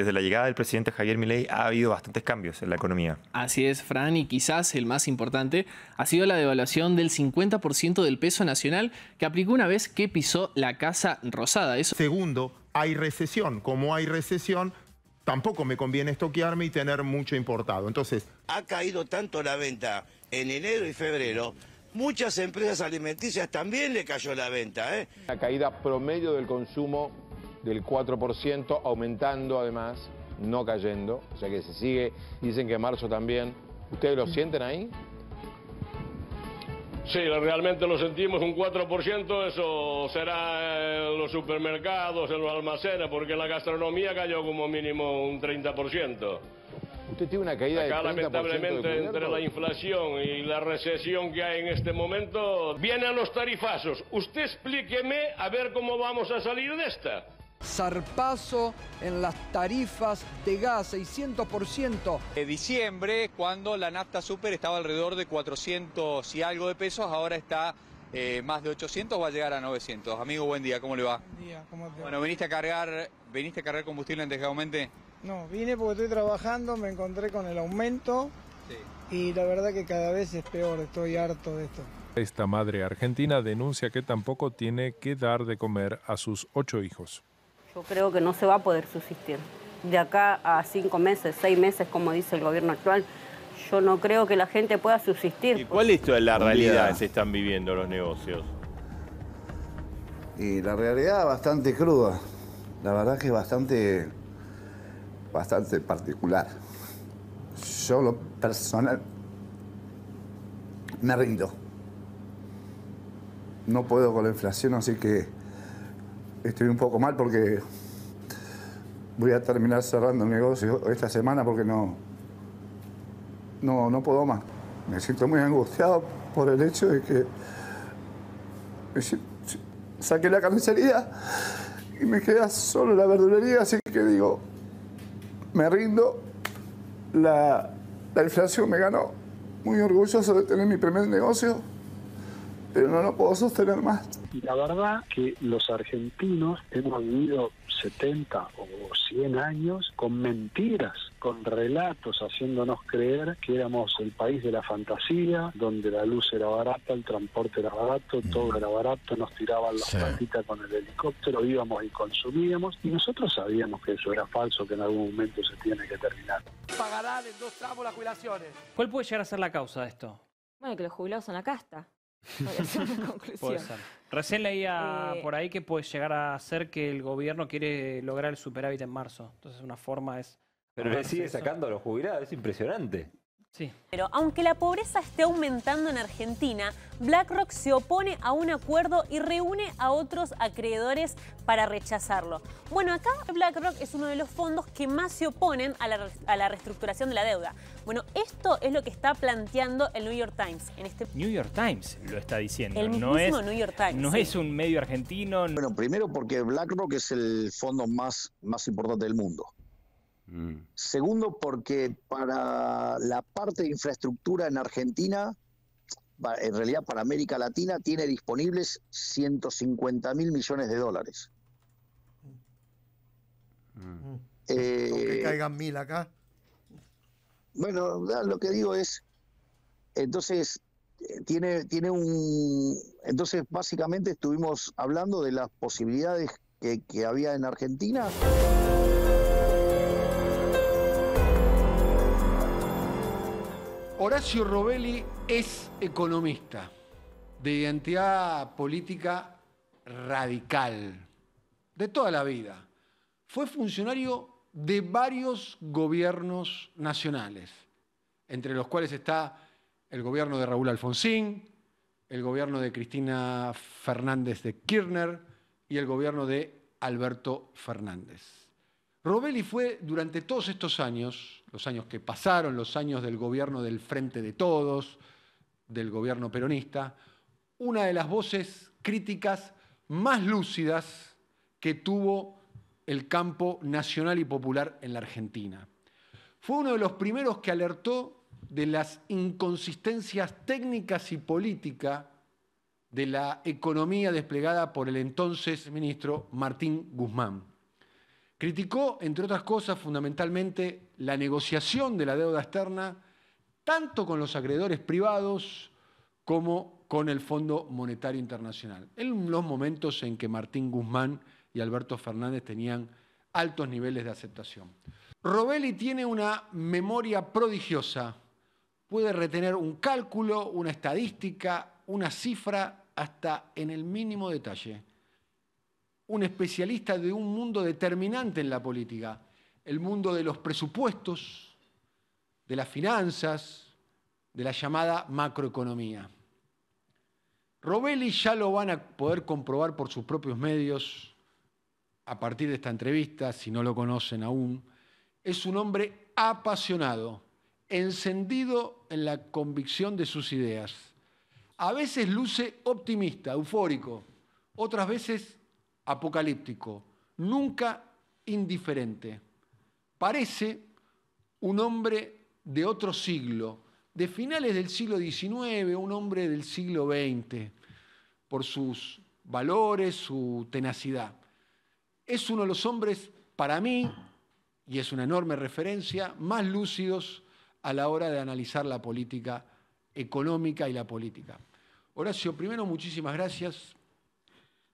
desde la llegada del presidente Javier Milei ha habido bastantes cambios en la economía. Así es, Fran, y quizás el más importante ha sido la devaluación del 50% del peso nacional que aplicó una vez que pisó la Casa Rosada. Segundo, hay recesión. Como hay recesión, tampoco me conviene estoquearme y tener mucho importado. Entonces, ha caído tanto la venta en enero y febrero muchas empresas alimenticias también le cayó la venta. La ¿eh? caída promedio del consumo del 4%, aumentando además, no cayendo, o sea que se sigue, dicen que marzo también. ¿Ustedes lo sienten ahí? Sí, realmente lo sentimos un 4%, eso será en eh, los supermercados, en los almacenes, porque la gastronomía cayó como mínimo un 30%. Usted tiene una caída de 30 lamentablemente, entre la inflación y la recesión que hay en este momento, vienen los tarifazos. Usted explíqueme a ver cómo vamos a salir de esta zarpazo en las tarifas de gas, 600%. De diciembre, cuando la nafta super estaba alrededor de 400 y algo de pesos, ahora está eh, más de 800, va a llegar a 900. Amigo, buen día, ¿cómo le va? Buen día, ¿cómo te va? Bueno, ¿viniste a cargar, viniste a cargar combustible antes que aumente? No, vine porque estoy trabajando, me encontré con el aumento y la verdad que cada vez es peor, estoy harto de esto. Esta madre argentina denuncia que tampoco tiene que dar de comer a sus ocho hijos. Yo creo que no se va a poder subsistir. De acá a cinco meses, seis meses, como dice el gobierno actual, yo no creo que la gente pueda subsistir. ¿Y cuál es la realidad que se están viviendo los negocios? Y la realidad bastante cruda. La verdad que es bastante, bastante particular. Yo lo personal me rindo. No puedo con la inflación, así que estoy un poco mal porque voy a terminar cerrando el negocio esta semana porque no, no, no puedo más. Me siento muy angustiado por el hecho de que saqué la carnicería y me queda solo la verdulería, así que digo, me rindo, la, la inflación me ganó, muy orgulloso de tener mi primer negocio, pero no lo puedo sostener más. Y la verdad que los argentinos hemos vivido 70 o 100 años con mentiras, con relatos haciéndonos creer que éramos el país de la fantasía, donde la luz era barata, el transporte era barato, todo era barato, nos tiraban las patitas con el helicóptero, íbamos y consumíamos. Y nosotros sabíamos que eso era falso, que en algún momento se tiene que terminar. dos las ¿Cuál puede llegar a ser la causa de esto? Bueno, que los jubilados son la casta. Recién leía eh, por ahí que puede llegar a ser que el gobierno quiere lograr el superávit en marzo. Entonces, una forma es. Pero le sigue sacando a los jubilados, es impresionante. Sí. Pero aunque la pobreza esté aumentando en Argentina, BlackRock se opone a un acuerdo y reúne a otros acreedores para rechazarlo. Bueno, acá BlackRock es uno de los fondos que más se oponen a la, reestructuración de la deuda. Bueno, esto es lo que está planteando el New York Times. En este... New York Times lo está diciendo. no es, New York Times. No es un medio argentino. Bueno, primero porque BlackRock es el fondo más, más importante del mundo. Mm. Segundo, porque para la parte de infraestructura en Argentina, en realidad para América Latina, tiene disponibles 150 mil millones de dólares. Mm. Mm. Eh, que caigan mil acá. Bueno, lo que digo es, entonces eh, tiene, tiene un. Entonces, básicamente estuvimos hablando de las posibilidades que había en Argentina. Horacio Robelli es economista de identidad política radical, de toda la vida. Fue funcionario de varios gobiernos nacionales, entre los cuales está el gobierno de Raúl Alfonsín, el gobierno de Cristina Fernández de Kirchner y el gobierno de Alberto Fernández. Robelli fue durante todos estos años los años que pasaron, los años del gobierno del Frente de Todos, del gobierno peronista, una de las voces críticas más lúcidas que tuvo el campo nacional y popular en la Argentina. Fue uno de los primeros que alertó de las inconsistencias técnicas y políticas de la economía desplegada por el entonces ministro Martín Guzmán. Criticó, entre otras cosas, fundamentalmente la negociación de la deuda externa, tanto con los acreedores privados como con el Fondo Monetario Internacional. En los momentos en que Martín Guzmán y Alberto Fernández tenían altos niveles de aceptación. Robelli tiene una memoria prodigiosa. Puede retener un cálculo, una estadística, una cifra, hasta en el mínimo detalle un especialista de un mundo determinante en la política, el mundo de los presupuestos, de las finanzas, de la llamada macroeconomía. Robelli ya lo van a poder comprobar por sus propios medios a partir de esta entrevista, si no lo conocen aún. Es un hombre apasionado, encendido en la convicción de sus ideas. A veces luce optimista, eufórico, otras veces apocalíptico, nunca indiferente. Parece un hombre de otro siglo, de finales del siglo XIX, un hombre del siglo XX, por sus valores, su tenacidad. Es uno de los hombres, para mí, y es una enorme referencia, más lúcidos a la hora de analizar la política económica y la política. Horacio, primero muchísimas gracias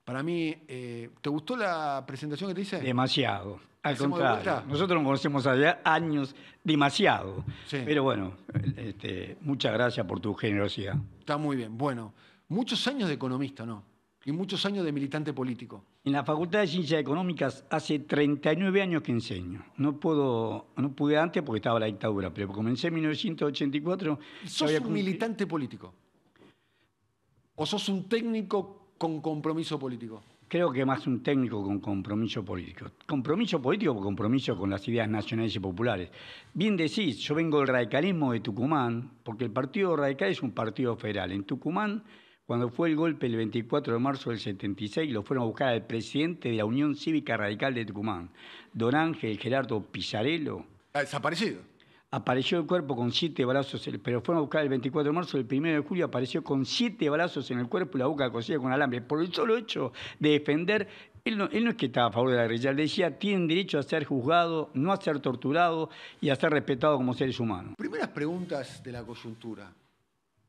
para mí, eh, ¿te gustó la presentación que te hice? Demasiado. Al contrario, nosotros nos conocemos hace años, demasiado. Pero bueno, este, muchas gracias por tu generosidad. Está muy bien. Bueno, muchos años de economista, ¿no? Y muchos años de militante político. En la Facultad de Ciencias Económicas hace 39 años que enseño. No puedo, no pude antes porque estaba la dictadura, pero comencé en 1984. ¿Sos un militante político? ¿O sos un técnico con compromiso político? Creo que más un técnico con compromiso político. Compromiso político o compromiso con las ideas nacionales y populares. Bien decís, yo vengo del radicalismo de Tucumán, porque el Partido Radical es un partido federal. En Tucumán, cuando fue el golpe el 24 de marzo del 76, lo fueron a buscar al presidente de la Unión Cívica Radical de Tucumán, don Ángel Gerardo Pizarello. ¿Desaparecido? apareció el cuerpo con siete brazos, pero fue a buscar el 24 de marzo, el 1 de julio apareció con siete brazos en el cuerpo y la boca cosida con alambre. Por el solo hecho de defender, él no, es que estaba a favor de la guerrilla, él decía, tienen derecho a ser juzgado, no a ser torturado y a ser respetado como seres humanos. Primeras preguntas de la coyuntura.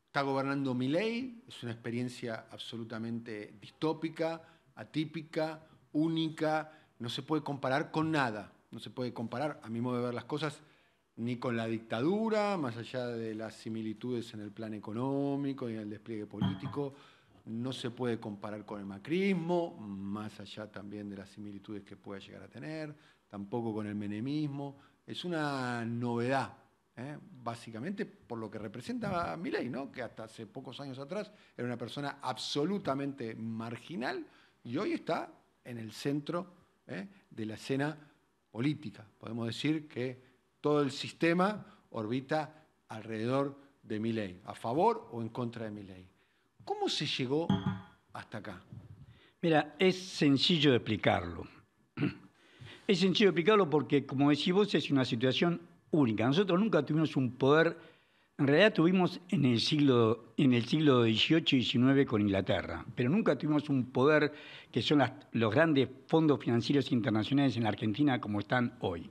Está gobernando mi ley, es una experiencia absolutamente distópica, atípica, única, no se puede comparar con nada, no se puede comparar, a mi modo de ver las cosas, ni con la dictadura, más allá de las similitudes en el plan económico y en el despliegue político, no se puede comparar con el macrismo, más allá también de las similitudes que pueda llegar a tener, tampoco con el menemismo. Es una novedad, ¿eh? básicamente por lo que representa a Milei, ¿no? que hasta hace pocos años atrás era una persona absolutamente marginal y hoy está en el centro ¿eh? de la escena política. Podemos decir que todo el sistema orbita alrededor de mi ley, a favor o en contra de mi ley. ¿Cómo se llegó hasta acá? Mira, es sencillo de explicarlo. Es sencillo explicarlo porque, como decís vos, es una situación única. Nosotros nunca tuvimos un poder, en realidad tuvimos en el siglo, en el siglo XVIII y XIX con Inglaterra, pero nunca tuvimos un poder que son los grandes fondos financieros internacionales en la Argentina como están hoy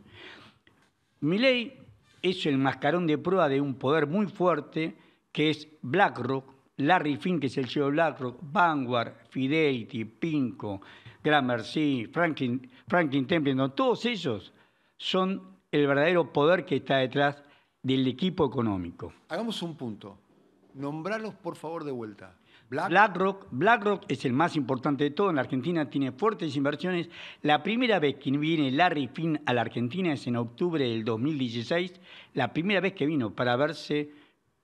ley es el mascarón de prueba de un poder muy fuerte que es BlackRock, Larry Finn que es el CEO de BlackRock, Vanguard, Fidelity, Pinco, Gramercy, Franklin, Franklin Templeton, todos ellos son el verdadero poder que está detrás del equipo económico. Hagamos un punto. Nombralos, por favor, de vuelta. BlackRock. BlackRock es el más importante de todo en la Argentina, tiene fuertes inversiones. La primera vez que viene Larry Finn a la Argentina es en octubre del 2016, la primera vez que vino para verse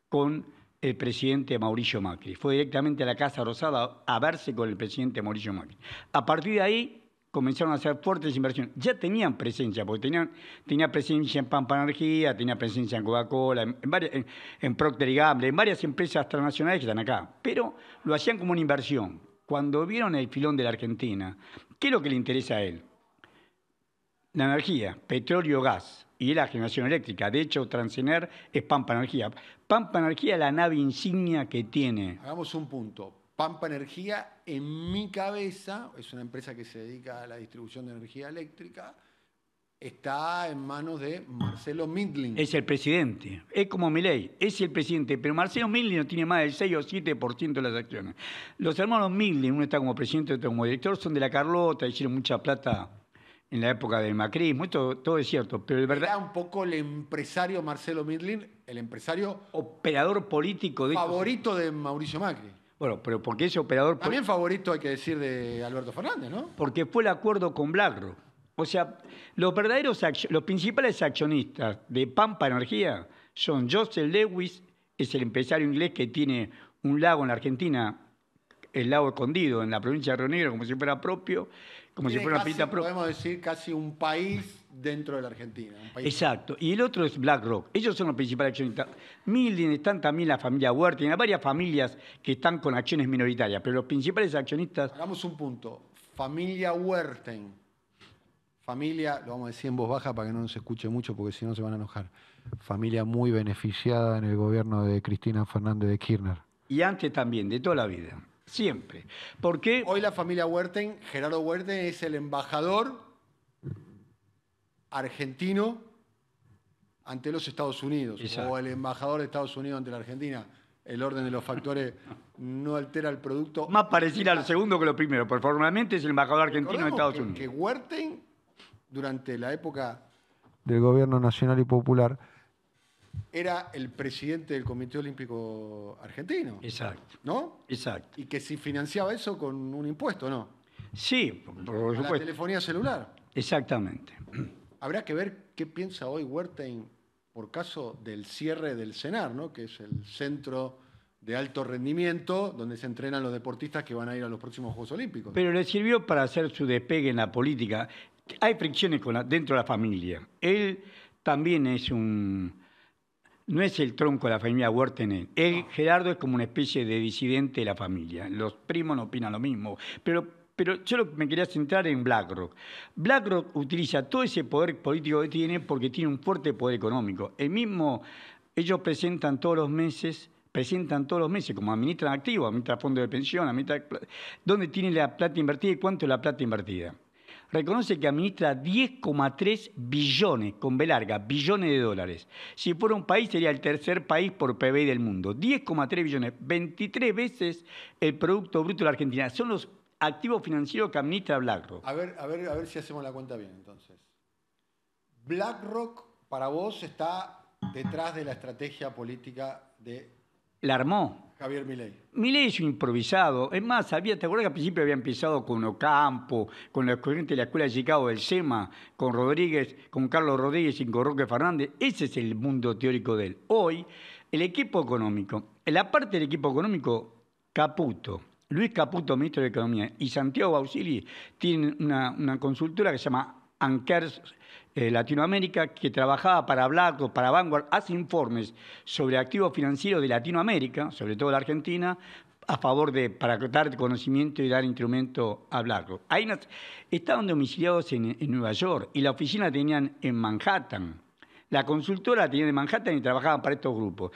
con el presidente Mauricio Macri. Fue directamente a la Casa Rosada a verse con el presidente Mauricio Macri. A partir de ahí, comenzaron a hacer fuertes inversiones. Ya tenían presencia, porque tenían, tenía presencia en Pampa Energía, tenía presencia en Coca-Cola, en, Procter y Gamble, en varias empresas transnacionales que están acá. Pero lo hacían como una inversión. Cuando vieron el filón de la Argentina, ¿qué es lo que le interesa a él? La energía, petróleo, gas y la generación eléctrica. De hecho, Transener es Pampa Energía. Pampa Energía es la nave insignia que tiene. Hagamos un punto. Pampa Energía, en mi cabeza, es una empresa que se dedica a la distribución de energía eléctrica, está en manos de Marcelo Midling. Es el presidente, es como Milei, es el presidente, pero Marcelo Midling no tiene más del 6 o 7% de las acciones. Los hermanos Midling, uno está como presidente, otro como director, son de la Carlota, hicieron mucha plata en la época del macrismo, esto todo es cierto, pero el verdad... un poco el empresario Marcelo Midling, el empresario... Operador político de... Favorito de Mauricio Macri. Bueno, pero porque ese operador... También favorito, hay que decir, de Alberto Fernández, ¿no? Porque fue el acuerdo con Blagro. O sea, los verdaderos, los principales accionistas de Pampa Energía son Joseph Lewis, es el empresario inglés que tiene un lago en la Argentina, el lago escondido en la provincia de Río Negro, como si fuera propio, como si fuera una pista. propia. Podemos decir casi un país dentro de la Argentina. Exacto. Y el otro es BlackRock. Ellos son los principales accionistas. Milden, están también la familia Huerten, hay varias familias que están con acciones minoritarias, pero los principales accionistas... Hagamos un punto. Familia Huerten. Familia, lo vamos a decir en voz baja para que no se escuche mucho, porque si no se van a enojar. Familia muy beneficiada en el gobierno de Cristina Fernández de Kirchner. Y antes también, de toda la vida. Siempre. Porque... Hoy la familia Huerten, Gerardo Huerten, es el embajador argentino ante los Estados Unidos o el embajador de Estados Unidos ante la Argentina. El orden de los factores no altera el producto. Más parecido al segundo que lo primero. formalmente es el embajador argentino de Estados que, Unidos. Que Huerten, durante la época del gobierno nacional y popular, era el presidente del Comité Olímpico Argentino. Exacto. ¿No? Exacto. Y que si financiaba eso con un impuesto, ¿no? Sí, por, La telefonía celular. Exactamente. Habrá que ver qué piensa hoy Huertain por caso del cierre del CENAR, ¿no? que es el centro de alto rendimiento donde se entrenan los deportistas que van a ir a los próximos Juegos Olímpicos. Pero le sirvió para hacer su despegue en la política. Hay fricciones dentro de la familia. Él también es un... No es el tronco de la familia Huertain. Él, Gerardo, es como una especie de disidente de la familia. Los primos no opinan lo mismo. Pero pero yo me quería centrar en BlackRock. BlackRock utiliza todo ese poder político que tiene porque tiene un fuerte poder económico. El mismo, ellos presentan todos los meses presentan todos los meses, como administran activos, administran fondos de pensión, administran... ¿Dónde tiene la plata invertida y cuánto es la plata invertida? Reconoce que administra 10,3 billones, con B larga, billones de dólares. Si fuera un país, sería el tercer país por PBI del mundo. 10,3 billones, 23 veces el Producto Bruto de la Argentina. Son los activo financiero que BlackRock. A ver, a ver, a ver si hacemos la cuenta bien entonces. BlackRock para vos está detrás de la estrategia política de la armó. Javier Milei. Milei es un improvisado. Es más, había, ¿te acuerdas que al principio había empezado con Ocampo, con los corriente de la Escuela de Chicago del SEMA, con Rodríguez, con Carlos Rodríguez y con Roque Fernández? Ese es el mundo teórico de él. Hoy, el equipo económico, la parte del equipo económico, Caputo, Luis Caputo, ministro de Economía, y Santiago Bausili tienen una, consultora que se llama Ankers eh, Latinoamérica, que trabajaba para Blanco, para Vanguard, hace informes sobre activos financieros de Latinoamérica, sobre todo la Argentina, a favor de, para dar conocimiento y dar instrumento a Blanco. Ahí estaban domiciliados en, en, Nueva York y la oficina la tenían en Manhattan. La consultora la tenían en Manhattan y trabajaban para estos grupos.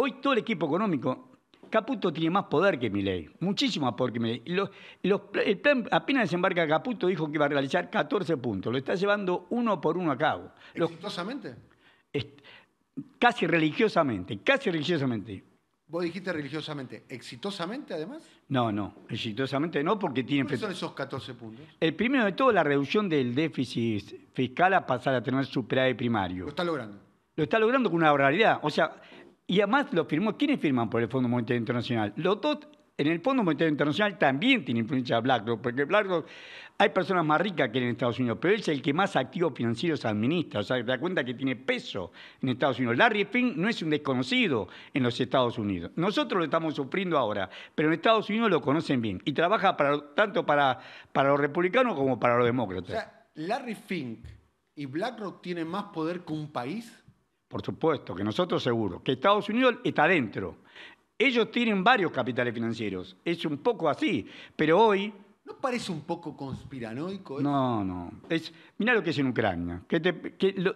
Hoy todo el equipo económico Caputo tiene más poder que Milei, muchísimo más poder que Los, apenas desembarca Caputo dijo que iba a realizar 14 puntos, lo está llevando uno por uno a cabo. ¿Exitosamente? casi religiosamente, casi religiosamente. Vos dijiste religiosamente, ¿exitosamente además? No, no, exitosamente no, porque tiene... ¿Cuáles son esos 14 puntos? El primero de todo, la reducción del déficit fiscal a pasar a tener superávit primario. Lo está logrando. Lo está logrando con una barbaridad. O sea, y además lo firmó, ¿quiénes firman por el Fondo Monetario Internacional? Los en el Fondo Monetario Internacional también tiene influencia BlackRock, porque BlackRock hay personas más ricas que en Estados Unidos, pero él es el que más activos financieros administra, o sea, da cuenta que tiene peso en Estados Unidos. Larry Fink no es un desconocido en los Estados Unidos. Nosotros lo estamos sufriendo ahora, pero en Estados Unidos lo conocen bien y trabaja tanto para, para los republicanos como para los demócratas. O sea, Larry Fink y BlackRock tienen más poder que un país. Por supuesto, que nosotros seguro. Que Estados Unidos está adentro. Ellos tienen varios capitales financieros. Es un poco así. Pero hoy ¿No parece un poco conspiranoico? No, no. Es, mirá lo que es en Ucrania.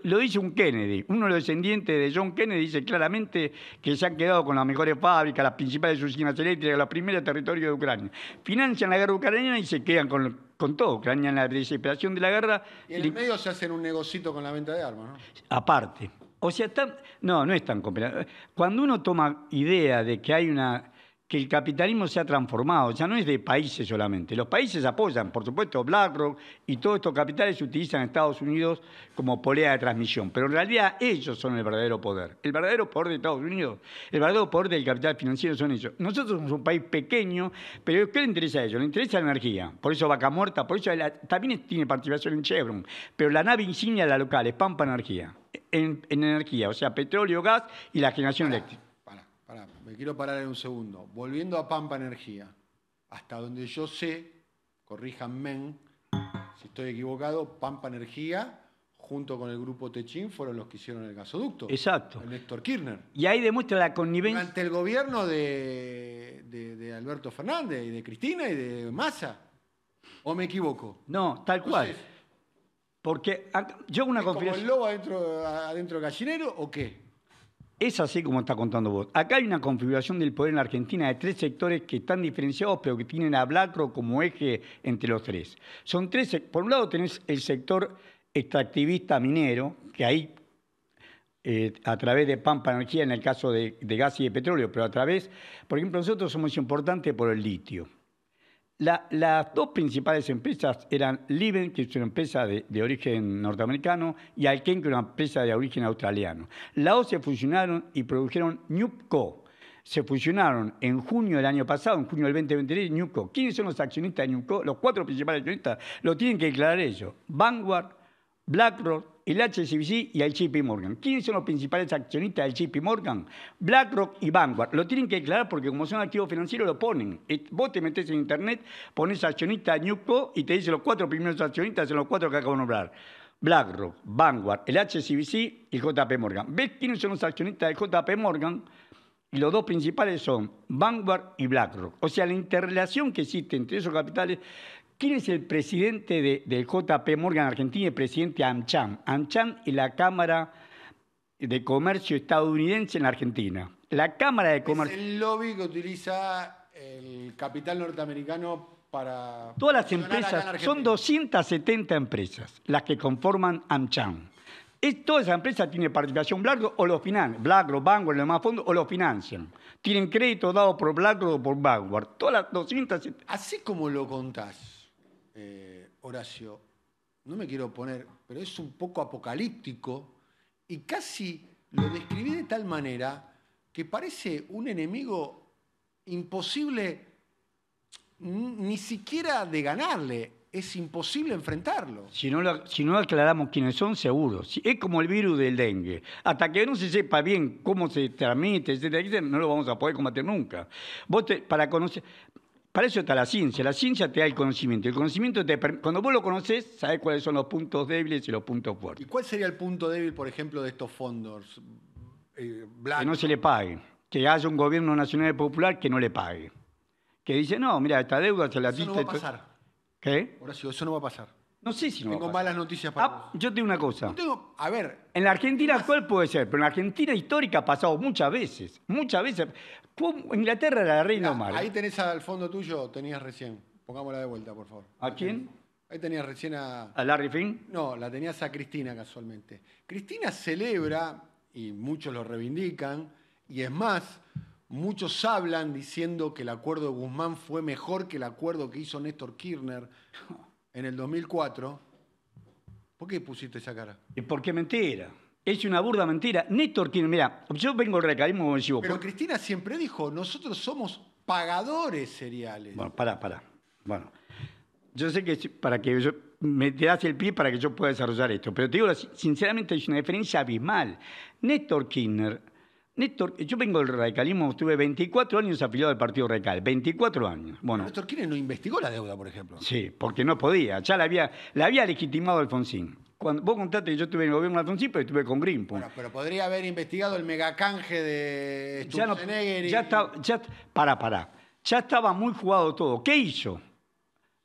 lo, dice un Kennedy. Uno de los descendientes de John Kennedy dice claramente que se han quedado con las mejores fábricas, las principales usinas eléctricas, los primeros territorios de Ucrania. Financian la guerra ucraniana y se quedan con, con todo. Ucrania en la desesperación de la guerra. Y en el medio se hacen un negocito con la venta de armas, ¿no? Aparte. O sea, tan, no, no es tan complicado. Cuando uno toma idea de que hay una que el capitalismo se ha transformado, ya no es de países solamente. Los países apoyan, por supuesto, BlackRock y todos estos capitales se utilizan en Estados Unidos como polea de transmisión, pero en realidad ellos son el verdadero poder. El verdadero poder de Estados Unidos, el verdadero poder del capital financiero son ellos. Nosotros somos un país pequeño, pero ¿qué le interesa a ellos? Le interesa la energía, por eso Vaca Muerta, por eso también tiene participación en Chevron, pero la nave insignia de la local es Pampa Energía. en energía, o sea, petróleo, gas y la generación eléctrica me quiero parar en un segundo. Volviendo a Pampa Energía, hasta donde yo sé, corríjanme si estoy equivocado, Pampa Energía junto con el grupo Techín fueron los que hicieron el gasoducto. Exacto. El Néstor Kirchner. Y ahí demuestra la connivencia. Ante el gobierno de, de, Alberto Fernández y de Cristina y de Massa. ¿O me equivoco? No, tal cual. Porque yo una confianza. ¿Como el lobo adentro, adentro del gallinero o qué? Es así como está contando vos. Acá hay una configuración del poder en Argentina de tres sectores que están diferenciados, pero que tienen a Blacro como eje entre los tres. Son tres, por un lado tenés el sector extractivista minero, que ahí eh, a través de Pampa Energía en el caso de, de gas y de petróleo, pero a través, por ejemplo, nosotros somos importantes por el litio las dos principales empresas eran Liben que es una empresa de, origen norteamericano, y Alken, que es una empresa de origen australiano. Las dos se fusionaron y produjeron Newco. Se fusionaron en junio del año pasado, en junio del 2023, Newco. ¿Quiénes son los accionistas de Newco? Los cuatro principales accionistas lo tienen que declarar ellos. Vanguard, BlackRock, el HSBC y el JP Morgan. ¿Quiénes son los principales accionistas del JP Morgan? BlackRock y Vanguard. Lo tienen que declarar porque como son activos financieros lo ponen. Eh, vos te metes en internet, pones accionista Newco y te dice los cuatro primeros accionistas son los cuatro que acabo de nombrar. BlackRock, Vanguard, el HSBC y JP Morgan. ¿Ves quiénes son los accionistas del JP Morgan? Y los dos principales son Vanguard y BlackRock. O sea, la interrelación que existe entre esos capitales ¿Quién es el presidente del JP Morgan Argentina y el presidente AmCham? AmCham y la Cámara de Comercio estadounidense en Argentina. La Cámara de Comercio. Es el lobby que utiliza el capital norteamericano para. Todas las empresas, son 270 empresas las que conforman AmCham. Todas esas esa empresa participación BlackRock o lo financian. BlackRock, Vanguard, los demás fondos o lo financian. Tienen crédito dado por BlackRock o por Vanguard. Todas las 270. Así como lo contás, eh, Horacio, no me quiero poner, pero es un poco apocalíptico y casi lo describí de tal manera que parece un enemigo imposible ni siquiera de ganarle, es imposible enfrentarlo. Si no, si no aclaramos quiénes son, seguro. es como el virus del dengue. Hasta que no se sepa bien cómo se transmite, etc., no lo vamos a poder combatir nunca. Vos para conocer, para eso está la ciencia. La ciencia te da el conocimiento. El conocimiento te cuando vos lo conoces, sabes cuáles son los puntos débiles y los puntos fuertes. ¿Y cuál sería el punto débil, por ejemplo, de estos fondos? Eh, que no se le pague. Que haya un gobierno nacional popular que no le pague. Que dice, no, mira, esta deuda se la Eso no va a pasar. ¿Qué? eso no va a pasar. No sé si no Tengo malas noticias para ah, vos. yo tengo una cosa. tengo, a ver, En la Argentina actual puede ser, pero en la Argentina histórica ha pasado muchas veces. Muchas veces. Inglaterra era la reina mala. ¿eh? ahí tenés al fondo tuyo, tenías recién. Pongámosla de vuelta, por favor. ¿A quién? Ahí tenías recién a... ¿A Larry Finn? No, la tenías a Cristina casualmente. Cristina celebra, y muchos lo reivindican, y es más, muchos hablan diciendo que el acuerdo de Guzmán fue mejor que el acuerdo que hizo Néstor Kirchner. en el 2004, ¿por qué pusiste esa cara? Porque por mentira? Es una burda mentira. Néstor mira, yo vengo al recaísmo ofensivo. Pero Cristina siempre dijo, nosotros somos pagadores seriales. Bueno, pará, pará. Bueno, yo sé que para que yo me te das el pie para que yo pueda desarrollar esto, pero te digo, sinceramente es una diferencia abismal. Néstor Kirchner Néstor, yo vengo del radicalismo, estuve 24 años afiliado al Partido Radical, 24 años. Bueno, Néstor Kirchner no investigó la deuda, por ejemplo. Sí, porque no podía, ya la había, legitimado Alfonsín. Cuando, vos contaste que yo estuve en el gobierno de Alfonsín, pero estuve con Grimpo. Bueno, pero podría haber investigado el megacanje de ya no, y... ya, está, ya, Para, Ya estaba muy jugado todo. ¿Qué hizo?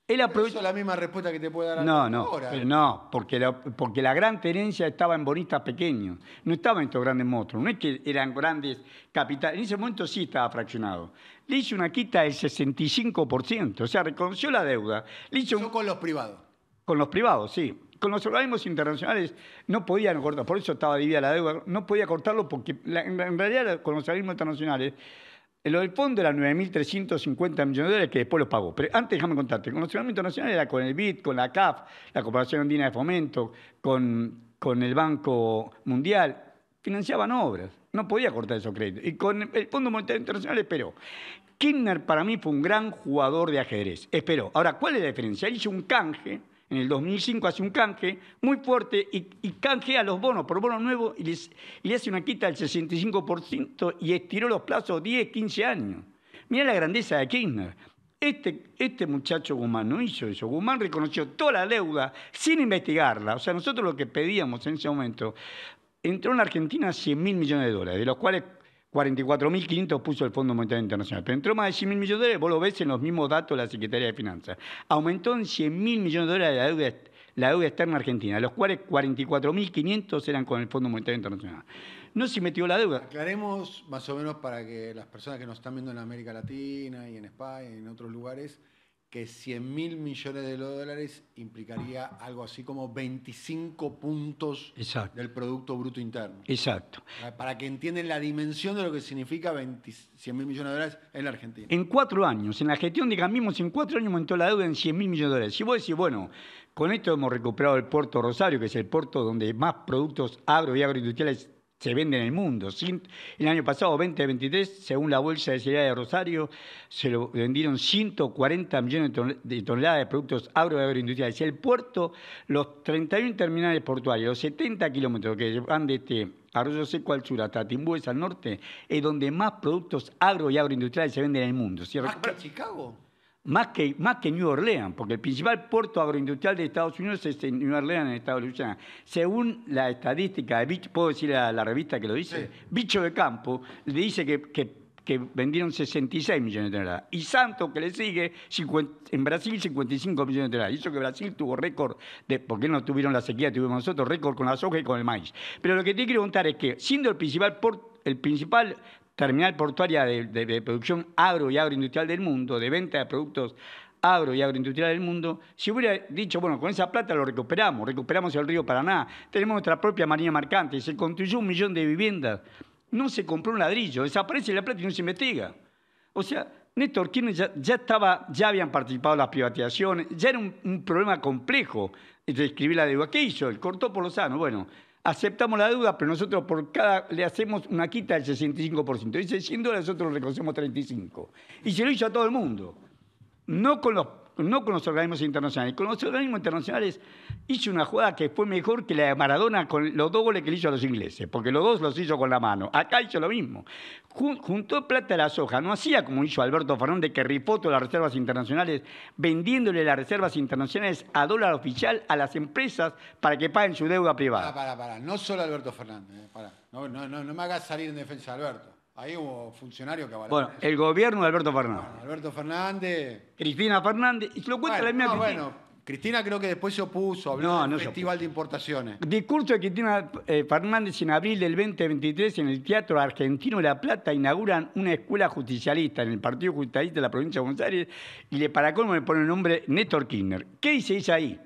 Él aprovechó. la misma respuesta que te puede dar No, no, no, porque la, porque la gran tenencia estaba en bonistas pequeños, no estaba en estos grandes monstruos, no es que eran grandes capitales. En ese momento sí estaba fraccionado. Le hizo una quita del 65%, o sea, reconoció la deuda. Le con los privados. Con los privados, sí. Con los organismos internacionales no podían cortar, por eso estaba dividida la deuda, no podía cortarlo porque en realidad con los organismos internacionales lo del fondo era 9.350 millones de dólares que después lo pagó. Pero antes déjame contarte, el conocimiento internacional era con el BID, con la CAF, la Corporación Andina de Fomento, con, el Banco Mundial, financiaban obras. No podía cortar esos créditos. Y con el Fondo Monetario Internacional esperó. Kirchner para mí fue un gran jugador de ajedrez. Esperó. Ahora, ¿cuál es la diferencia? Él hizo un canje en el 2005 hace un canje muy fuerte y, canjea los bonos por bonos nuevos y, le hace una quita del 65% y estiró los plazos 10, 15 años. Mira la grandeza de Kirchner. Este, este muchacho Guzmán no hizo eso. Guzmán reconoció toda la deuda sin investigarla. O sea, nosotros lo que pedíamos en ese momento, entró en Argentina 100 mil millones de dólares, de los cuales 44.500 puso el Fondo Monetario Internacional, pero entró más de 100.000 millones de dólares, vos lo ves en los mismos datos de la Secretaría de Finanzas. Aumentó en 100.000 millones de dólares la deuda, la deuda externa argentina, los cuales 44.500 eran con el Fondo Monetario Internacional. No se metió la deuda. Aclaremos más o menos para que las personas que nos están viendo en América Latina y en España y en otros lugares que 100 mil millones de dólares implicaría algo así como 25 puntos del Producto Bruto Interno. Exacto. Para que entiendan la dimensión de lo que significa 100 mil millones de dólares en la Argentina. En cuatro años, en la gestión de Camimos, en cuatro años aumentó la deuda en 100 mil millones de dólares. Si vos decís, bueno, con esto hemos recuperado el puerto Rosario, que es el puerto donde más productos agro y agroindustriales se vende en el mundo. el año pasado, 2023, según la Bolsa de Cereales de Rosario, se lo vendieron 140 millones de toneladas de productos agro y agroindustriales. El puerto, los 31 terminales portuarios, los 70 kilómetros que van desde este Arroyo Seco al sur hasta Timbúes al norte, es donde más productos agro y agroindustriales se venden en el mundo. ¿A ah, Chicago? más que, más New Orleans, porque el principal puerto agroindustrial de Estados Unidos es en New Orleans, en Estados Unidos. Según la estadística de ¿puedo decir a la revista que lo dice? Bicho de Campo le dice que, que, vendieron 66 millones de toneladas. Y Santos, que le sigue, en Brasil 55 millones de toneladas. eso que Brasil tuvo récord, de, porque no tuvieron la sequía, tuvimos nosotros récord con la soja y con el maíz. Pero lo que te quiero preguntar es que, siendo el principal puerto el principal terminal portuaria de, producción agro y agroindustrial del mundo, de venta de productos agro y agroindustrial del mundo, si hubiera dicho, bueno, con esa plata lo recuperamos, recuperamos el río Paraná, tenemos nuestra propia marina marcante, se construyó un millón de viviendas, no se compró un ladrillo, desaparece la plata y no se investiga. O sea, Néstor Kirchner ya, estaba, ya habían participado las privatizaciones, ya era un, problema complejo escribí la deuda. ¿Qué hizo? El cortó por los sanos. Bueno, aceptamos la deuda, pero nosotros por cada le hacemos una quita del 65%. Dice 100 dólares, nosotros reconocemos 35. Y se lo hizo a todo el mundo. No con los no con los organismos internacionales, con los organismos internacionales hizo una jugada que fue mejor que la de Maradona con los dos goles que le hizo a los ingleses, porque los dos los hizo con la mano. Acá hizo lo mismo. Juntó plata a la soja, no hacía como hizo Alberto Fernández, que rifó todas las reservas internacionales, vendiéndole las reservas internacionales a dólar oficial a las empresas para que paguen su deuda privada. Para, ah, para, para. No solo Alberto Fernández, eh, no, no, no me hagas salir en defensa de Alberto. Ahí hubo funcionarios que avalaron. Bueno, el gobierno de Alberto Fernández. Alberto Fernández. Cristina Fernández. Y se lo cuenta la misma Cristina. Bueno, Cristina creo que después se opuso, a no, del Festival de Importaciones. Discurso de Cristina eh, Fernández en abril del 2023 en el Teatro Argentino de La Plata inauguran una escuela justicialista en el Partido Justicialista de la provincia de Buenos Aires y le para colmo le pone el nombre Néstor Kirchner. ¿Qué dice ella ahí?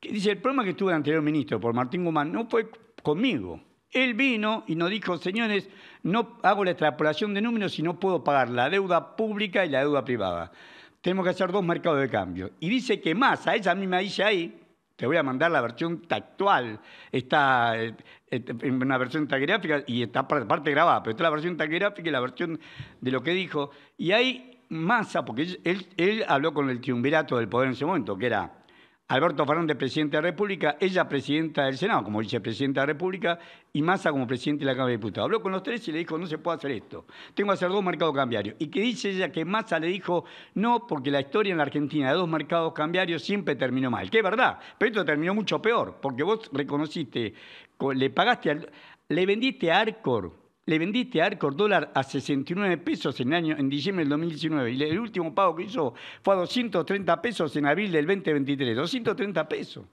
Dice, el problema que estuvo el anterior ministro por Martín Guzmán no fue conmigo. Él vino y nos dijo, señores, no hago la extrapolación de números si no puedo pagar la deuda pública y la deuda privada. Tenemos que hacer dos mercados de cambio. Y dice que Massa, ella misma dice ahí, te voy a mandar la versión tactual, está eh, eh, en una versión taquigráfica y está parte grabada, pero está la versión taquigráfica y la versión de lo que dijo. Y hay Massa, porque él, él habló con el triunvirato del poder en ese momento, que era Alberto Fernández, presidente de la República, ella presidenta del Senado, como dice Presidenta de la República, y Massa como presidente de la Cámara de Diputados. Habló con los tres y le dijo, no se puede hacer esto. Tengo que hacer dos mercados cambiarios. Y que dice ella que Massa le dijo, no, porque la historia en la Argentina de dos mercados cambiarios siempre terminó mal. Que es verdad, pero esto terminó mucho peor, porque vos reconociste, le pagaste, al, le vendiste a Arcor le vendiste a Arcor dólar a 69 pesos en, año, en diciembre del 2019 y el último pago que hizo fue a 230 pesos en abril del 2023. 230 pesos.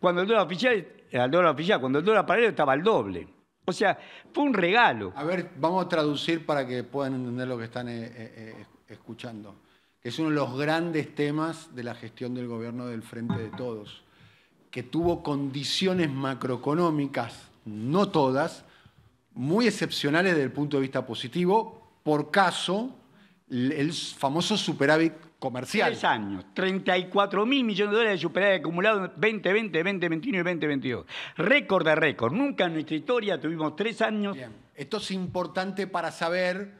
Cuando el dólar oficial, el dólar oficial, cuando el dólar paralelo estaba al doble. O sea, fue un regalo. A ver, vamos a traducir para que puedan entender lo que están eh, eh, eh, escuchando, es uno de los grandes temas de la gestión del gobierno del Frente de Todos, que tuvo condiciones macroeconómicas, no todas, muy excepcionales desde el punto de vista positivo, por caso, el famoso superávit comercial. Tres años, 34 mil millones de dólares de superávit acumulado en 2020, 2021 y 2022. Récord de récord. Nunca en nuestra historia tuvimos tres años. Bien. Esto es importante para saber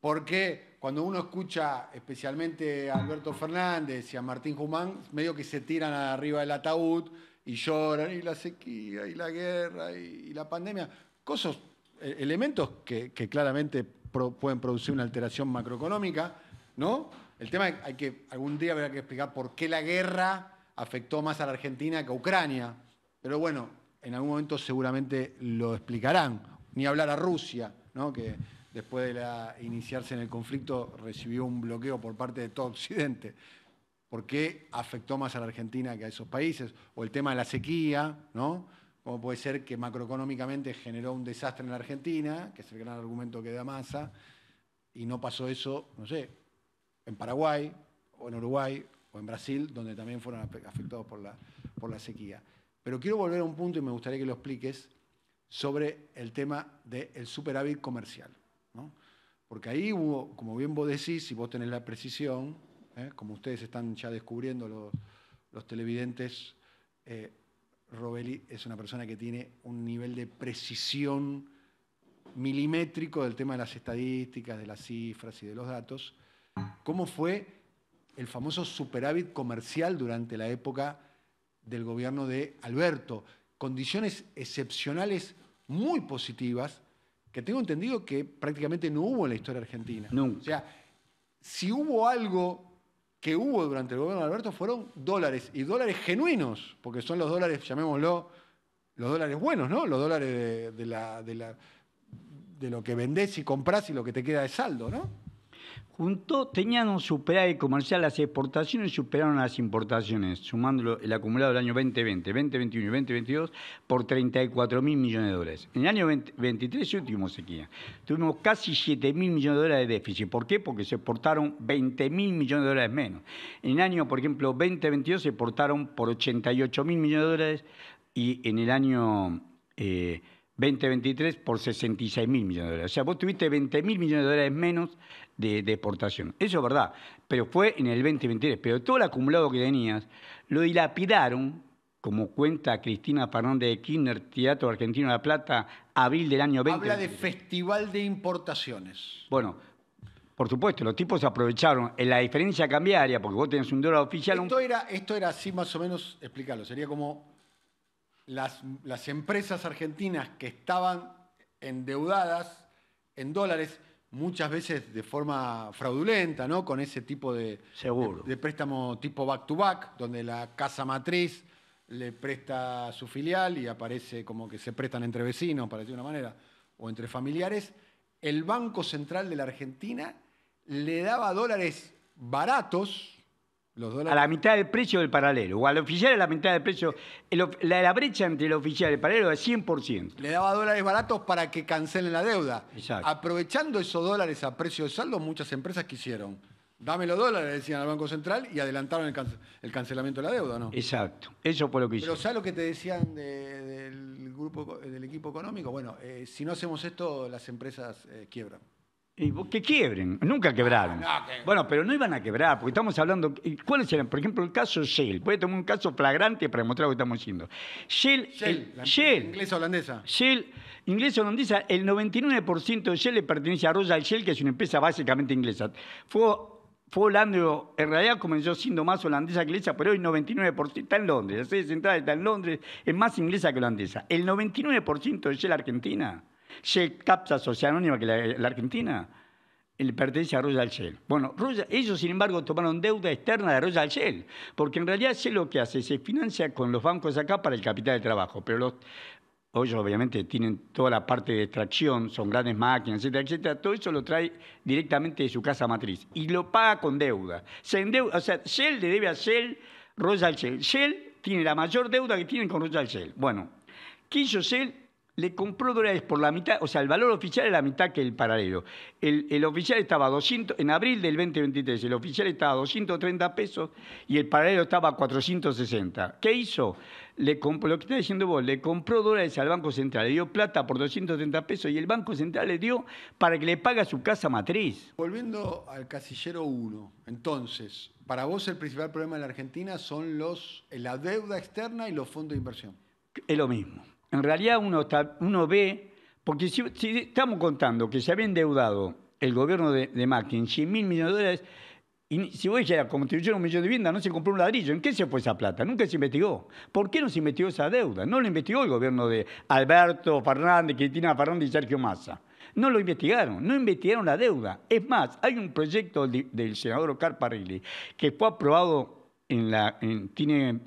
por qué cuando uno escucha especialmente a Alberto Fernández y a Martín Jumán, medio que se tiran arriba del ataúd y lloran, y la sequía, y la guerra, y, y la pandemia. Cosas eh, elementos que, claramente pueden producir una alteración macroeconómica, ¿no? El tema hay que, algún día habrá que explicar por qué la guerra afectó más a la Argentina que a Ucrania, pero bueno, en algún momento seguramente lo explicarán, ni hablar a Rusia, ¿no? que después de iniciarse en el conflicto recibió un bloqueo por parte de todo Occidente. ¿Por qué afectó más a la Argentina que a esos países? O el tema de la sequía, ¿no? como puede ser que macroeconómicamente generó un desastre en la Argentina, que es el gran argumento que da masa, y no pasó eso, no sé, en Paraguay, o en Uruguay, o en Brasil, donde también fueron afectados por la, por la sequía. Pero quiero volver a un punto y me gustaría que lo expliques sobre el tema del superávit comercial. Porque ahí hubo, como bien vos decís, si vos tenés la precisión, ¿eh? como ustedes están ya descubriendo los, los televidentes, eh, Robelli es una persona que tiene un nivel de precisión milimétrico del tema de las estadísticas, de las cifras y de los datos. ¿Cómo fue el famoso superávit comercial durante la época del gobierno de Alberto? Condiciones excepcionales muy positivas que tengo entendido que prácticamente no hubo en la historia argentina. Nunca. O sea, si hubo algo que hubo durante el gobierno de Alberto fueron dólares, y dólares genuinos, porque son los dólares, llamémoslo, los dólares buenos, ¿no? Los dólares de, la, de, la, de lo que vendés y comprás y lo que te queda de saldo, ¿no? Junto, tenían un superávit comercial, las exportaciones superaron las importaciones, sumando el acumulado del año 2020, 2021 y 2022 por 34 mil millones de dólares. En el año 2023 tuvimos sequía. Tuvimos casi 7 mil millones de dólares de déficit. ¿Por qué? Porque se exportaron 20 mil millones de dólares menos. En el año, por ejemplo, 2022 se exportaron por 88 mil millones de dólares y en el año... 2023 eh, por 66 mil millones de dólares. O sea, vos tuviste 20 mil millones de dólares menos de, exportación. Eso es verdad, pero fue en el 2023. Pero todo el acumulado que tenías lo dilapidaron, como cuenta Cristina Fernández de Kirchner, Teatro Argentino de la Plata, abril del año 20. Habla de Festival de Importaciones. Bueno, por supuesto, los tipos aprovecharon en la diferencia cambiaria, porque vos tenés un dólar oficial. Esto, era, esto era así más o menos, explícalo, sería como las, las empresas argentinas que estaban endeudadas en dólares muchas veces de forma fraudulenta, ¿no? Con ese tipo de, Seguro. de, préstamo tipo back-to-back, donde la casa matriz le presta su filial y aparece como que se prestan entre vecinos, para de una manera, o entre familiares, el Banco Central de la Argentina le daba dólares baratos a la mitad del precio del paralelo, o al oficial a la mitad del precio. la, brecha entre el oficial y el paralelo es 100%. Le daba dólares baratos para que cancelen la deuda. Aprovechando esos dólares a precio de saldo, muchas empresas quisieron. Dame los dólares, decían al Banco Central, y adelantaron el, cancelamiento de la deuda, ¿no? Exacto, eso fue lo que hicieron. Pero ¿sabes lo que te decían del grupo, del equipo económico? Bueno, eh, si no hacemos esto, las empresas eh, quiebran. Y que quiebren, nunca quebraron. Bueno, pero no iban a quebrar, porque estamos hablando. ¿Cuáles eran? Por ejemplo, el caso Shell. Voy a tomar un caso flagrante para demostrar lo que estamos diciendo. Shell. Shell. El, inglesa holandesa. Shell. Inglesa holandesa, el 99% de Shell le pertenece a Royal Shell, que es una empresa básicamente inglesa. Fue fue Holanda, en realidad comenzó siendo más holandesa que inglesa, pero hoy 99% está en Londres, la sede central está en Londres, es más inglesa que holandesa. El 99% de Shell Argentina Shell Capsa social Anónima, que la, Argentina le pertenece a Royal Shell. Bueno, ellos sin embargo tomaron deuda externa de Royal Shell, porque en realidad Shell lo que hace se financia con los bancos acá para el capital de trabajo, pero ellos obviamente tienen toda la parte de extracción, son grandes máquinas, etcétera, etcétera, todo eso lo trae directamente de su casa matriz y lo paga con deuda. Se endeuda, o sea, Shell le debe a Shell, Royal Shell. Shell tiene la mayor deuda que tienen con Royal Shell. Bueno, hizo Shell le compró dólares por la mitad, o sea, el valor oficial es la mitad que el paralelo. El, oficial estaba 200, en abril del 2023, el oficial estaba a 230 pesos y el paralelo estaba a 460. ¿Qué hizo? Le compró, lo que está diciendo vos, le compró dólares al Banco Central, le dio plata por 230 pesos y el Banco Central le dio para que le pague su casa matriz. Volviendo al casillero 1, entonces, para vos el principal problema de la Argentina son los, la deuda externa y los fondos de inversión. Es lo mismo en realidad uno, está, uno ve, porque si, estamos contando que se había endeudado el gobierno de, de 100 mil millones de dólares, y si vos a ah, como un millón de viviendas, no se compró un ladrillo. ¿En qué se fue esa plata? Nunca se investigó. ¿Por qué no se investigó esa deuda? No lo investigó el gobierno de Alberto Fernández, Cristina Fernández y Sergio Massa. No lo investigaron, no investigaron la deuda. Es más, hay un proyecto del senador Oscar que fue aprobado en la. tiene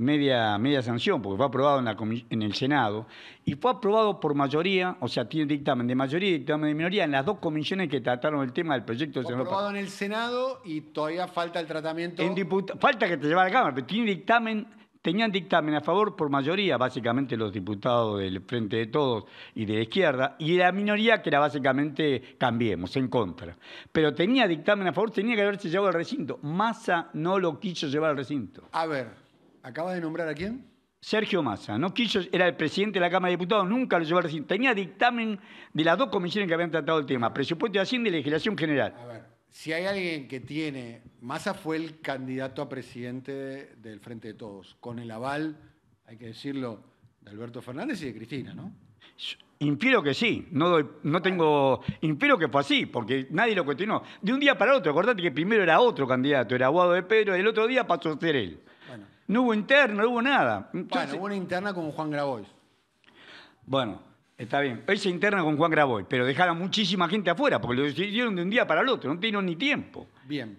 media, media sanción, porque fue aprobado en, el Senado, y fue aprobado por mayoría, o sea, tiene dictamen de mayoría y dictamen de minoría en las dos comisiones que trataron el tema del proyecto de Senado. Aprobado en el Senado y todavía falta el tratamiento. En falta que te lleve a la Cámara, pero tiene dictamen tenían dictamen a favor por mayoría, básicamente los diputados del Frente de Todos y de la izquierda, y la minoría que era básicamente Cambiemos, en contra. Pero tenía dictamen a favor, tenía que haberse llevado al recinto. Massa no lo quiso llevar al recinto. A ver, ¿Acaba de nombrar a quién? Sergio Massa. No quiso, era el presidente de la Cámara de Diputados, nunca lo llevó a recién. Tenía dictamen de las dos comisiones que habían tratado el tema, presupuesto de Hacienda y legislación general. A ver, si hay alguien que tiene, Massa fue el candidato a presidente del Frente de Todos, con el aval, hay que decirlo, de Alberto Fernández y de Cristina, ¿no? Infiero que sí, no, no tengo. Infiero que fue así, porque nadie lo cuestionó. De un día para otro, acordate que primero era otro candidato, era Aguado de Pedro, y el otro día pasó a ser él. No hubo interna, no hubo nada. bueno, hubo una interna con Juan Grabois. Bueno, está bien. se interna con Juan Grabois, pero dejaron muchísima gente afuera porque lo decidieron de un día para el otro, no tuvieron ni tiempo. Bien.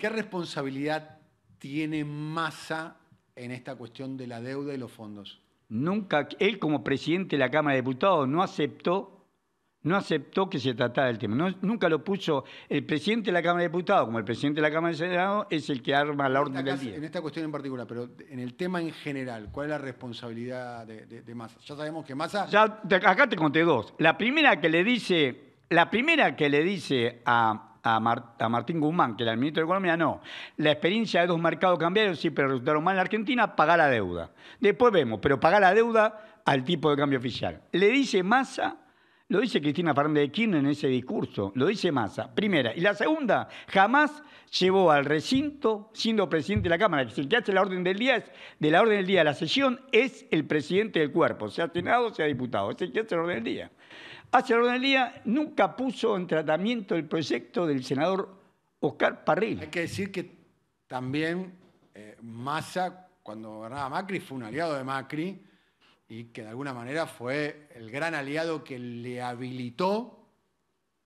¿Qué responsabilidad tiene Massa en esta cuestión de la deuda y los fondos? Nunca, él como presidente de la Cámara de Diputados no aceptó no aceptó que se tratara el tema. nunca lo puso el presidente de la Cámara de Diputados, como el presidente de la Cámara de Senado, es el que arma la orden del día. En esta cuestión en particular, pero en el tema en general, ¿cuál es la responsabilidad de, Massa? Ya sabemos que Massa. Ya, acá te conté dos. La primera que le dice, la primera que le dice a, Martín Guzmán, que era el ministro de Economía, no. La experiencia de dos mercados cambiarios sí, pero resultaron mal en la Argentina, pagar la deuda. Después vemos, pero pagar la deuda al tipo de cambio oficial. Le dice Massa lo dice Cristina Fernández de Kirchner en ese discurso, lo dice Massa, primera. Y la segunda, jamás llevó al recinto, siendo presidente de la Cámara, que el que hace la orden del día, es, de la orden del día de la sesión, es el presidente del cuerpo, sea senado, sea diputado, es el que hace la orden del día. Hace la orden del día, nunca puso en tratamiento el proyecto del senador Oscar Parril. Hay que decir que también eh, Massa, cuando ganaba Macri, fue un aliado de Macri, y que de alguna manera fue el gran aliado que le habilitó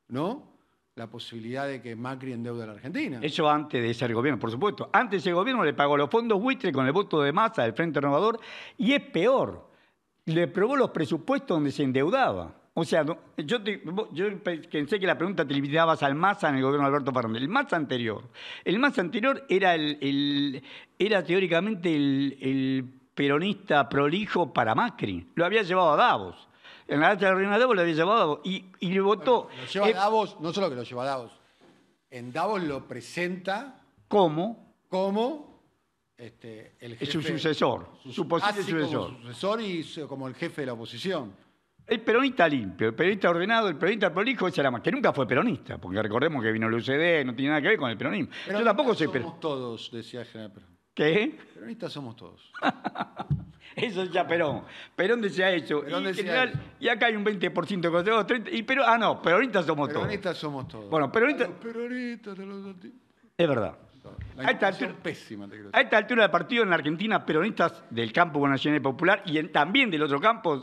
¿no? la posibilidad de que Macri endeude a la Argentina. Eso antes de ser gobierno, por supuesto. Antes de ser gobierno le pagó los fondos buitre con el voto de masa del Frente Renovador y es peor, le probó los presupuestos donde se endeudaba. O sea, yo, yo, pensé que la pregunta te limitabas al masa en el gobierno de Alberto Fernández, el masa anterior. El Massa anterior era, el, era teóricamente el peronista prolijo para Macri. Lo había llevado a Davos. En la data de la de Davos lo había llevado a Davos. Y, y le votó. lo lleva a eh, Davos, no solo que lo lleva a Davos. En Davos lo presenta. como Como este, el jefe, su sucesor, su, posible sucesor. sucesor y como el jefe de la oposición. El peronista limpio, el peronista ordenado, el peronista prolijo, ese era más, que nunca fue peronista, porque recordemos que vino el UCD, no tiene nada que ver con el peronismo. Yo tampoco soy peronista. todos, decía General Perón. ¿Qué? Peronistas somos todos. eso es ya Perón. Perón decía eso. Perón y, decía y acá hay un 20% de los 30, y pero, ah, no, peronistas somos todos. Peronistas somos todos. Bueno, peronistas... peronistas de los... Es verdad. a esta, altura, pésima, a esta altura del partido en la Argentina, peronistas del campo bonaerense Popular y también del otro campo,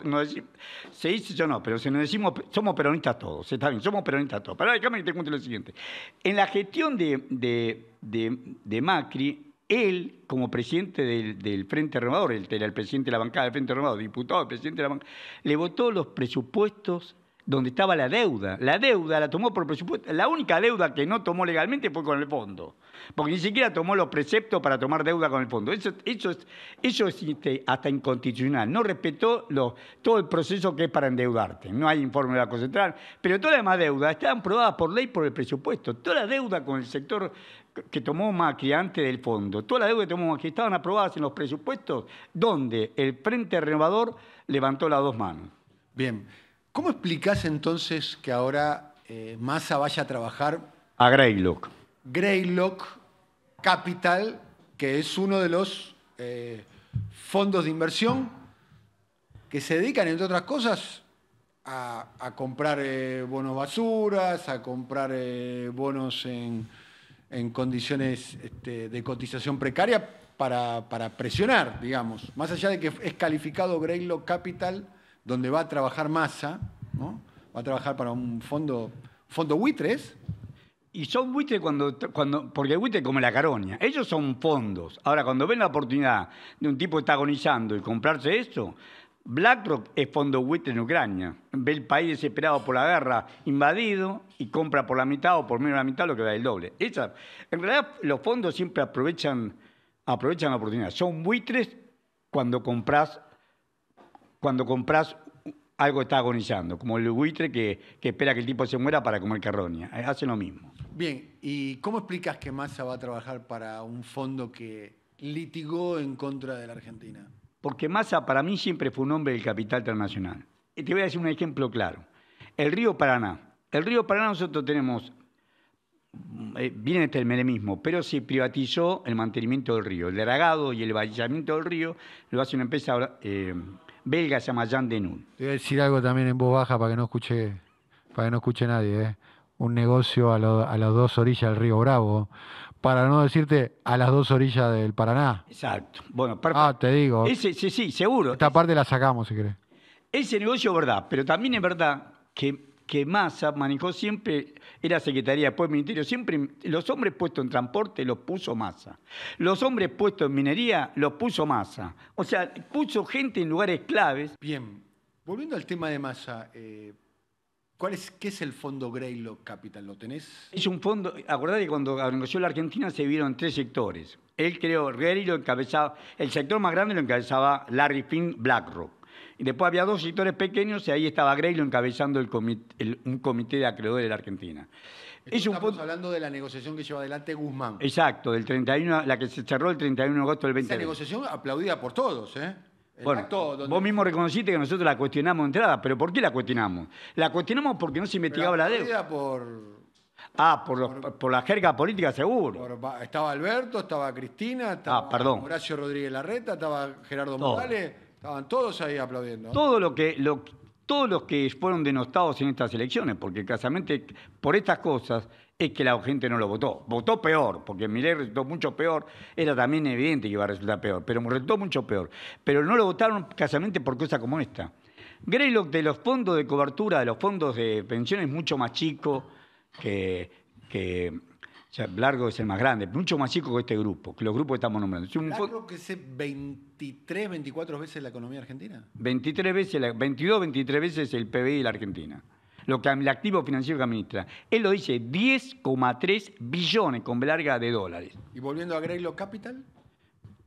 se dice yo no, pero si nos decimos, somos peronistas todos, está bien, somos peronistas todos. Pero déjame que te cuente lo siguiente. En la gestión de, de, de Macri, él, como presidente del, Frente Renovador, el, el, presidente de la bancada del Frente Renovador, diputado, presidente de la bancada, le votó los presupuestos donde estaba la deuda. La deuda la tomó por presupuesto. La única deuda que no tomó legalmente fue con el fondo porque ni siquiera tomó los preceptos para tomar deuda con el fondo. Eso, eso es, este, hasta inconstitucional. No respetó todo el proceso que es para endeudarte. No hay informe de la Central, pero todas las demás deudas estaban aprobadas por ley por el presupuesto. Toda la deuda con el sector que tomó Macri antes del fondo, toda la deuda que tomó Macri estaban aprobadas en los presupuestos donde el Frente Renovador levantó las dos manos. Bien. ¿Cómo explicás entonces que ahora eh, Massa vaya a trabajar? A Greylock. Greylock Capital, que es uno de los eh, fondos de inversión que se dedican, entre otras cosas, a, comprar eh, bonos basuras, a comprar eh, bonos en, condiciones este, de cotización precaria para, presionar, digamos. Más allá de que es calificado Greylock Capital, donde va a trabajar masa, va a trabajar para un fondo, fondo buitres, y son buitres cuando, cuando, porque el buitre come la caronia. Ellos son fondos. Ahora, cuando ven la oportunidad de un tipo que está agonizando y comprarse eso, BlackRock es fondo buitre en Ucrania. Ve el país desesperado por la guerra, invadido, y compra por la mitad o por menos la mitad lo que da el doble. en realidad, los fondos siempre aprovechan, aprovechan la oportunidad. Son buitres cuando compras cuando compras algo está agonizando, como el buitre que, espera que el tipo se muera para comer carroña. Eh, hace lo mismo. Bien, ¿y cómo explicas que Massa va a trabajar para un fondo que litigó en contra de la Argentina? Porque Massa para mí siempre fue un hombre del capital internacional. Y te voy a decir un ejemplo claro. El río Paraná. El río Paraná nosotros tenemos, eh, viene desde el Meremismo, pero se privatizó el mantenimiento del río. El dragado y el vallamiento del río lo hace una empresa... Eh, belga se llama Jean Denun. Te voy a decir algo también en voz baja para que no escuche, para que no escuche nadie. ¿eh? Un negocio a, las dos orillas del río Bravo, para no decirte a las dos orillas del Paraná. Exacto. Bueno, perfecto. Ah, te digo. sí, sí, seguro. Esta parte la sacamos, si querés. Ese negocio es verdad, pero también es verdad que, que Massa manejó siempre era Secretaría, después Ministerio, siempre los hombres puestos en transporte los puso masa. Los hombres puestos en minería los puso masa. O sea, puso gente en lugares claves. Bien, volviendo al tema de masa. Eh, ¿Cuál es, ¿Qué es el fondo Greylock Capital? ¿Lo tenés? Es un fondo, acordate que cuando negoció la Argentina se vieron tres sectores. Él creó, Greylock encabezaba, el sector más grande lo encabezaba Larry Finn BlackRock. Y después había dos sectores pequeños y ahí estaba Greylo encabezando el un comité de acreedores de la Argentina. Estamos hablando de la negociación que lleva adelante Guzmán. Exacto, del 31, la que se cerró el 31 de agosto del 20 Esa negociación aplaudida por todos, ¿eh? bueno, vos mismo reconociste que nosotros la cuestionamos entrada, pero ¿por qué la cuestionamos? La cuestionamos porque no se investigaba la deuda. por... Ah, por, por, la jerga política, seguro. estaba Alberto, estaba Cristina, estaba ah, Horacio Rodríguez Larreta, estaba Gerardo Morales. Estaban todos ahí aplaudiendo. Todo lo que, lo, todos los que fueron denostados en estas elecciones, porque casamente por estas cosas es que la gente no lo votó. Votó peor, porque Miley resultó mucho peor, era también evidente que iba a resultar peor, pero resultó mucho peor. Pero no lo votaron casamente por cosas como esta. Greylock de los fondos de cobertura, de los fondos de pensiones, mucho más chico que, que o sea, Blargo es el más grande, mucho más chico que este grupo, que los grupos que estamos nombrando. Yo creo que es 23, 24 veces la economía argentina. 23 veces, 22, 23 veces el PBI de la Argentina. Lo que el activo financiero que administra. Él lo dice, 10,3 billones con larga de dólares. Y volviendo a Greylo Capital.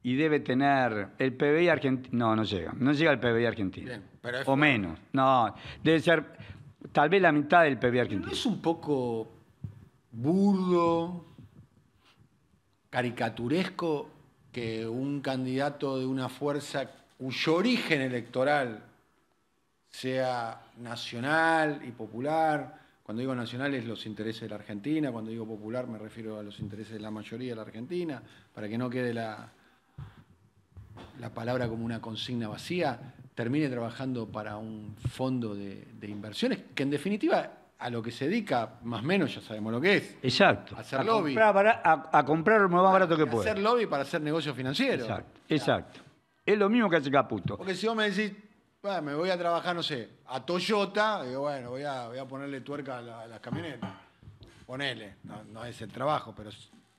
Y debe tener el PBI argentino. No, no llega. No llega el PBI argentino. Bien, pero o menos. No, debe ser tal vez la mitad del PBI argentino. es un poco burdo, caricaturesco que un candidato de una fuerza cuyo origen electoral sea nacional y popular. Cuando digo nacional es los intereses de la Argentina, cuando digo popular me refiero a los intereses de la mayoría de la Argentina, para que no quede la, la palabra como una consigna vacía, termine trabajando para un fondo de, de inversiones, que en definitiva a lo que se dedica, más o menos ya sabemos lo que es. Exacto. Hacer a lobby. Comprar a, comprar lo más barato que pueda. Hacer lobby para hacer negocios financieros. Exacto. exacto. Es lo mismo que hace Caputo. Porque si vos me decís, me voy a trabajar, no sé, a Toyota, digo, bueno, voy a, voy a ponerle tuerca a, las camionetas. Ponele, no, es el trabajo, pero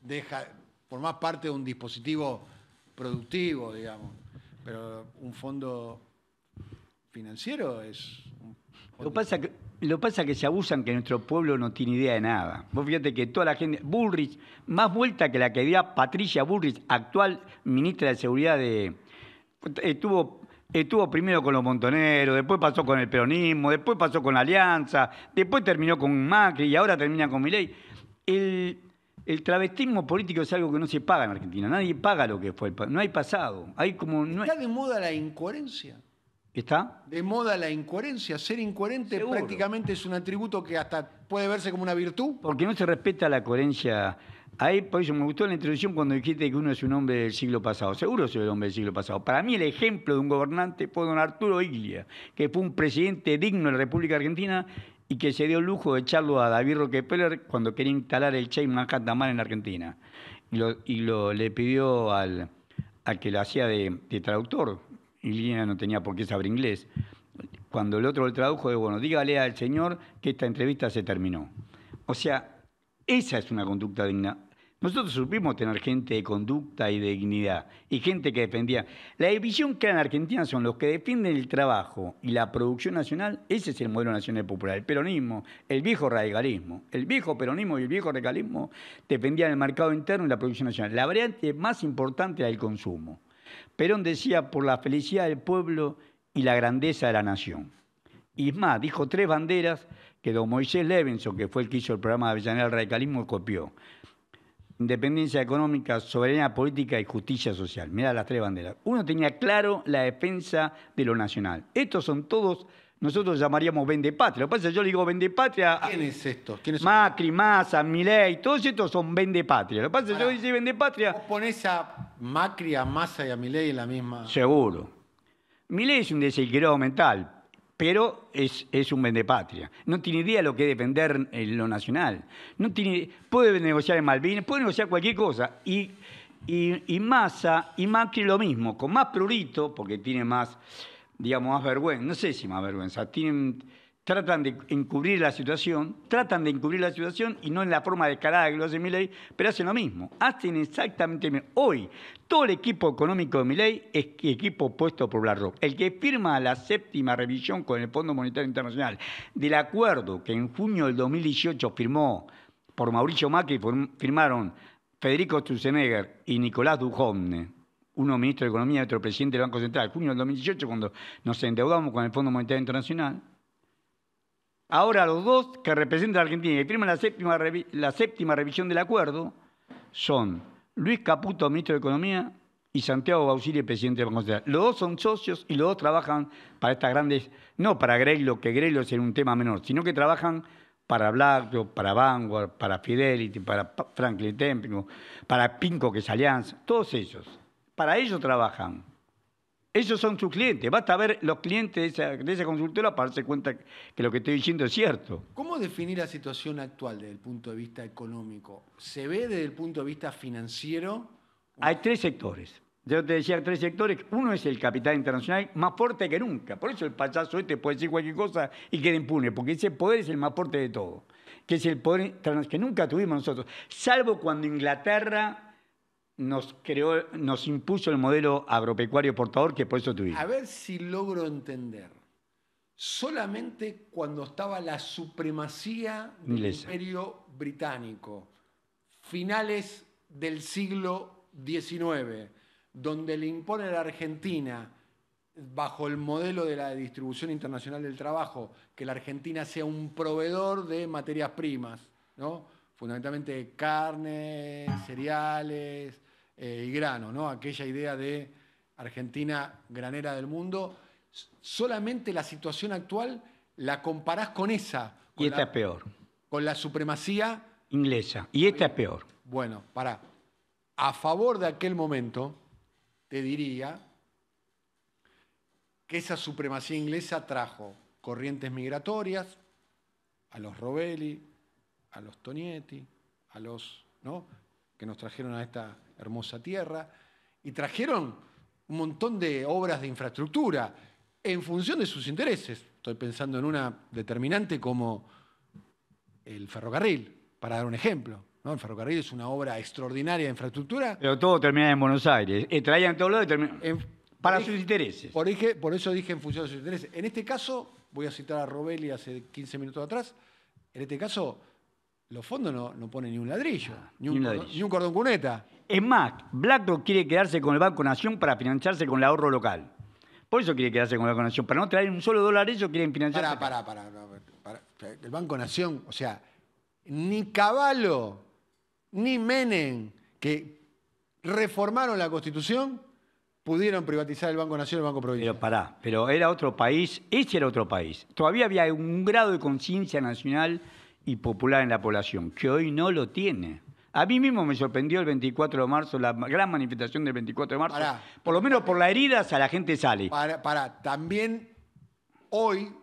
deja, por más parte de un dispositivo productivo, digamos. Pero un fondo financiero es lo pasa que lo pasa que se abusan que nuestro pueblo no tiene idea de nada. Vos fíjate que toda la gente, Bullrich, más vuelta que la que dio Patricia Bullrich, actual ministra de Seguridad de... Estuvo, estuvo primero con los montoneros, después pasó con el peronismo, después pasó con la Alianza, después terminó con Macri y ahora termina con Miley. El, el travestismo político es algo que no se paga en Argentina. Nadie paga lo que fue. no hay pasado. Hay como, Está de moda la incoherencia. ¿Está? De moda la incoherencia. Ser incoherente prácticamente es un atributo que hasta puede verse como una virtud. Porque no se respeta la coherencia. Ahí, por eso me gustó la introducción cuando dijiste que uno es un hombre del siglo pasado. Seguro soy un hombre del siglo pasado. Para mí, el ejemplo de un gobernante fue don Arturo Iglia, que fue un presidente digno de la República Argentina y que se dio el lujo de echarlo a David Rockefeller cuando quería instalar el Che Manhattan en Argentina. Y, lo, le pidió al, que lo hacía de traductor, y Lina no tenía por qué saber inglés. Cuando el otro lo tradujo, de bueno, dígale al señor que esta entrevista se terminó. O sea, esa es una conducta digna. Nosotros supimos tener gente de conducta y de dignidad y gente que defendía. La división que en Argentina son los que defienden el trabajo y la producción nacional, ese es el modelo nacional popular. El peronismo, el viejo radicalismo, el viejo peronismo y el viejo radicalismo defendían el mercado interno y la producción nacional. La variante más importante era el consumo. Perón decía por la felicidad del pueblo y la grandeza de la nación. Y más, dijo tres banderas que don Moisés Levenson, que fue el que hizo el programa de Avellaneda del Radicalismo, copió. Independencia económica, soberanía política y justicia social. Mirá las tres banderas. Uno tenía claro la defensa de lo nacional. Estos son todos nosotros llamaríamos vendepatria. Lo que pasa es que yo le digo vendepatria. ¿Quiénes estos? ¿Quiénes son? Macri, Massa, Milei, todos estos son vendepatria. Lo que pasa es que yo digo vendepatria. ¿Vos ponés a Macri, a Massa y a Milei en la misma. Seguro. Milei es un desequilibrado mental, pero es, es un vendepatria. No tiene idea lo que es defender eh, lo nacional. No tiene, puede negociar en Malvinas, puede negociar cualquier cosa. Y, y, y Massa y Macri lo mismo, con más prurito, porque tiene más digamos, más vergüenza, no sé si más vergüenza, tienen, tratan de encubrir la situación, tratan de encubrir la situación y no en la forma descarada que lo hace Miley, pero hacen lo mismo, hacen exactamente lo mismo. Hoy, todo el equipo económico de Milei es equipo puesto por BlackRock. El que firma la séptima revisión con el Fondo Monetario Internacional del acuerdo que en junio del 2018 firmó por Mauricio Macri, firmaron Federico Stusenegger y Nicolás Dujovne, uno ministro de Economía y otro presidente del Banco Central, junio del 2018, cuando nos endeudamos con el Fondo Monetario Internacional, ahora los dos que representan a Argentina y firman la séptima, la séptima revisión del acuerdo son Luis Caputo, ministro de Economía, y Santiago Bausili, presidente del Banco Central. Los dos son socios y los dos trabajan para estas grandes, no para Greylo, que Greylo es un tema menor, sino que trabajan para BlackRock, para Vanguard, para Fidelity, para Franklin Templeton, para Pinco, que es Alianza, todos ellos para ellos trabajan. Ellos son sus clientes. Basta ver los clientes de esa, consultora para darse cuenta que lo que estoy diciendo es cierto. ¿Cómo definir la situación actual desde el punto de vista económico? ¿Se ve desde el punto de vista financiero? Hay tres sectores. Yo te decía tres sectores. Uno es el capital internacional, más fuerte que nunca. Por eso el payaso este puede decir cualquier cosa y queda impune, porque ese poder es el más fuerte de todo. Que es el poder que nunca tuvimos nosotros. Salvo cuando Inglaterra nos creó, nos impuso el modelo agropecuario portador que por eso tuvimos. A ver si logro entender. Solamente cuando estaba la supremacía del imperio británico, finales del siglo XIX, donde le impone a la Argentina, bajo el modelo de la distribución internacional del trabajo, que la Argentina sea un proveedor de materias primas, ¿no? fundamentalmente carne, cereales eh, y grano, ¿no? Aquella idea de Argentina granera del mundo. Solamente la situación actual la comparás con esa. y esta es peor. Con la supremacía inglesa. Y esta es peor. Bueno, para. A favor de aquel momento, te diría que esa supremacía inglesa trajo corrientes migratorias, a los Robelli, a los Tonietti, a los ¿no? que nos trajeron a esta hermosa tierra y trajeron un montón de obras de infraestructura en función de sus intereses. Estoy pensando en una determinante como el ferrocarril, para dar un ejemplo. ¿no? El ferrocarril es una obra extraordinaria de infraestructura. Pero todo termina en Buenos Aires. Eh, traían todo lo para sus intereses. Por, por eso dije en función de sus intereses. En este caso, voy a citar a Robelli hace 15 minutos atrás, en este caso los fondos no, no ponen ni un ah, ladrillo, ni, un, cordón, cuneta. Es más, BlackRock quiere quedarse con el Banco Nación para financiarse con el ahorro local. Por eso quiere quedarse con el Banco Nación. Para no traer un solo dólar, ellos quieren financiarse. Pará, pará, pará, El Banco Nación, o sea, ni Caballo, ni Menem, que reformaron la Constitución, pudieron privatizar el Banco Nación y el Banco Provincial. Pero pará, pero era otro país, ese era otro país. Todavía había un grado de conciencia nacional y popular en la población, que hoy no lo tiene. A mí mismo me sorprendió el 24 de marzo, la gran manifestación del 24 de marzo. Pará. por lo menos por las heridas a la gente sale. Para, también hoy,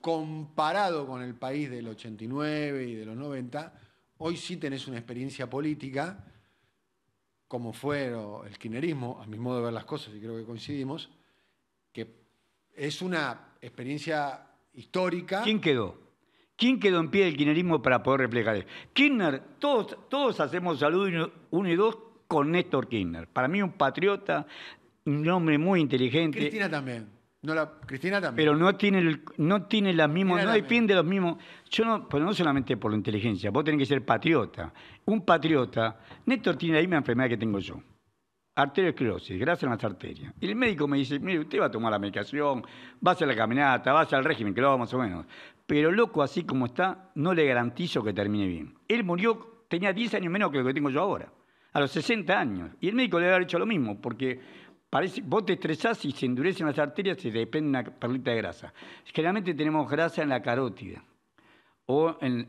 comparado con el país del 89 y de los 90, hoy sí tenés una experiencia política, como fue el kirchnerismo, a mi modo de ver las cosas, y creo que coincidimos, que es una experiencia histórica. ¿Quién quedó? ¿Quién quedó en pie del kirchnerismo para poder reflejar eso? Kirchner, todos, todos hacemos salud uno y dos con Néstor Kirchner. Para mí un patriota, un hombre muy inteligente. Cristina también. No la, Cristina también. Pero no tiene, el, no tiene las mismas, no defiende los mismos. Yo no, pero no solamente por la inteligencia, vos tenés que ser patriota. Un patriota, Néstor tiene la misma enfermedad que tengo yo arteriosclerosis, grasa en las arterias. Y el médico me dice, mire, usted va a tomar la medicación, va a hacer la caminata, va a hacer el régimen, que lo va más o menos. Pero loco, así como está, no le garantizo que termine bien. Él murió, tenía 10 años menos que lo que tengo yo ahora, a los 60 años. Y el médico le había haber hecho lo mismo, porque parece, vos te estresás y se endurecen las arterias y te depende una perlita de grasa. Generalmente tenemos grasa en la carótida. O en,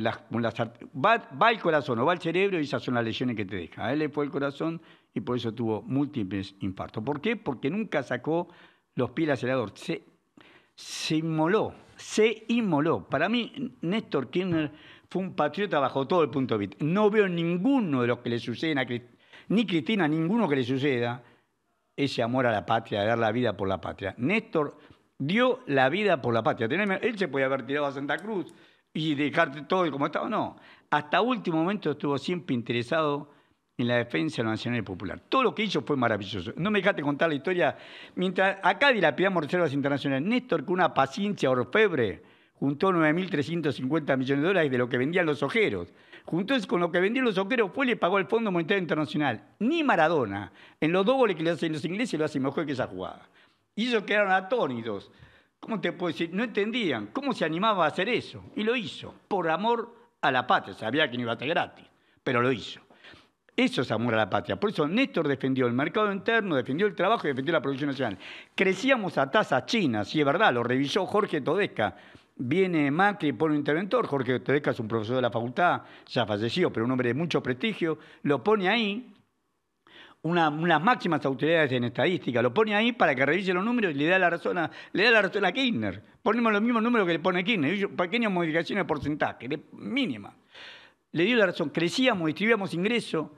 las, arterias. va, el corazón o va el cerebro y esas son las lesiones que te deja. A él le fue el corazón y por eso tuvo múltiples infartos. ¿Por qué? Porque nunca sacó los pies del acelerador. Se, inmoló, se inmoló. Para mí, Néstor Kirchner fue un patriota bajo todo el punto de vista. No veo ninguno de los que le suceden a Cristina, ni Cristina, ninguno que le suceda, ese amor a la patria, de dar la vida por la patria. Néstor dio la vida por la patria. Él se podía haber tirado a Santa Cruz y dejarte todo como estaba. No, hasta último momento estuvo siempre interesado en la defensa nacional y popular. Todo lo que hizo fue maravilloso. No me dejaste contar la historia. Mientras acá dilapidamos reservas internacionales, Néstor, con una paciencia orfebre, juntó 9.350 millones de dólares de lo que vendían los ojeros. Juntó con lo que vendían los ojeros fue y le pagó al Fondo Monetario Internacional. Ni Maradona, en los dobles que le hacen los ingleses, lo hace mejor que esa jugada. Y ellos quedaron atónitos. ¿Cómo te puedo decir? No entendían cómo se animaba a hacer eso. Y lo hizo, por amor a la patria. Sabía que no iba a ser gratis, pero lo hizo. Eso es amor a la patria. Por eso Néstor defendió el mercado interno, defendió el trabajo y defendió la producción nacional. Crecíamos a tasas chinas, y es verdad, lo revisó Jorge Todesca. Viene Macri pone un interventor, Jorge Todesca es un profesor de la facultad, ya falleció, pero un hombre de mucho prestigio, lo pone ahí, unas máximas autoridades en estadística, lo pone ahí para que revise los números y le da la razón a, le da la razón a Kirchner. Ponemos los mismos números que le pone Kirchner, pequeñas modificaciones de porcentaje, mínima. Le dio la razón, crecíamos, distribuíamos ingresos,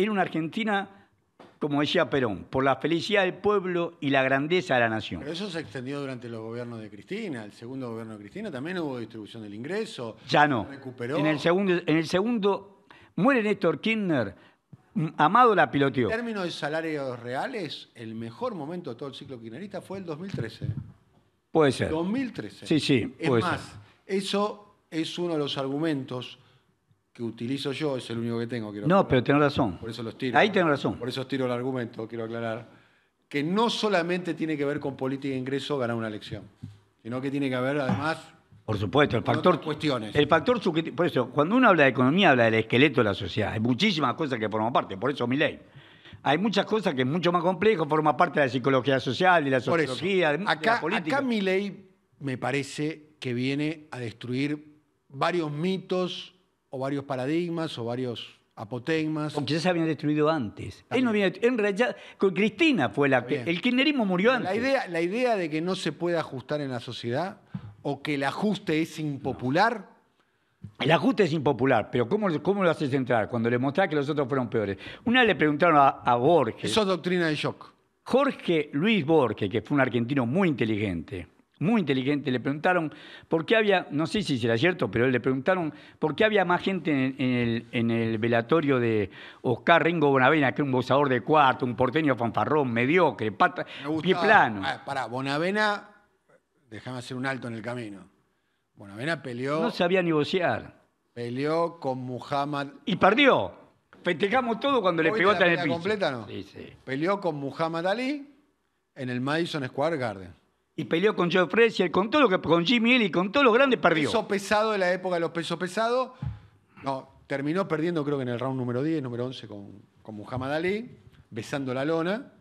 era una Argentina, como decía Perón, por la felicidad del pueblo y la grandeza de la nación. Pero eso se extendió durante los gobiernos de Cristina. El segundo gobierno de Cristina también hubo distribución del ingreso. Ya no. En el segundo, en el segundo muere Néstor Kirchner. Amado la piloteó. En términos de salarios reales, el mejor momento de todo el ciclo kirchnerista fue el 2013. Puede ser. 2013. Sí, sí. Es más, eso es uno de los argumentos que utilizo yo es el único que tengo. no, pero tiene razón. Por eso los tiro. Ahí tengo razón. Por eso tiro el argumento, quiero aclarar. Que no solamente tiene que ver con política de ingreso ganar una elección, sino que tiene que ver además. Por supuesto, el factor. Cuestiones. El factor Por eso, cuando uno habla de economía, habla del esqueleto de la sociedad. Hay muchísimas cosas que forman parte, por eso mi ley. Hay muchas cosas que es mucho más complejo, forma parte de la psicología social, y la sociología, de la política. Acá mi ley me parece que viene a destruir varios mitos o varios paradigmas o varios apotegmas. O quizás se habían destruido antes. Él no había, en realidad, Cristina fue la que... El kirchnerismo murió antes. La idea, la idea de que no se puede ajustar en la sociedad o que el ajuste es impopular... El ajuste es impopular, pero ¿cómo, ¿cómo, lo haces entrar? Cuando le mostrás que los otros fueron peores. Una le preguntaron a, a, Borges. Eso es doctrina de shock. Jorge Luis Borges, que fue un argentino muy inteligente, muy inteligente, le preguntaron por qué había, no sé si será cierto, pero le preguntaron por qué había más gente en, el, velatorio de Oscar Ringo Bonavena, que era un bozador de cuarto, un porteño fanfarrón, mediocre, pata, plano. Ah, Para, Bonavena, déjame hacer un alto en el camino. Bonavena peleó. No sabía negociar. Peleó con Muhammad. Y perdió. Festejamos todo cuando le pegó tan el piso. completa no? Sí, sí. Peleó con Muhammad Ali en el Madison Square Garden y peleó con Joe Frazier, con todo lo que con Jimmy Ellis y con todos los grandes perdió. Peso pesado de la época de los pesos pesados. No, terminó perdiendo creo que en el round número 10, número 11 con, con Muhammad Ali, besando la lona,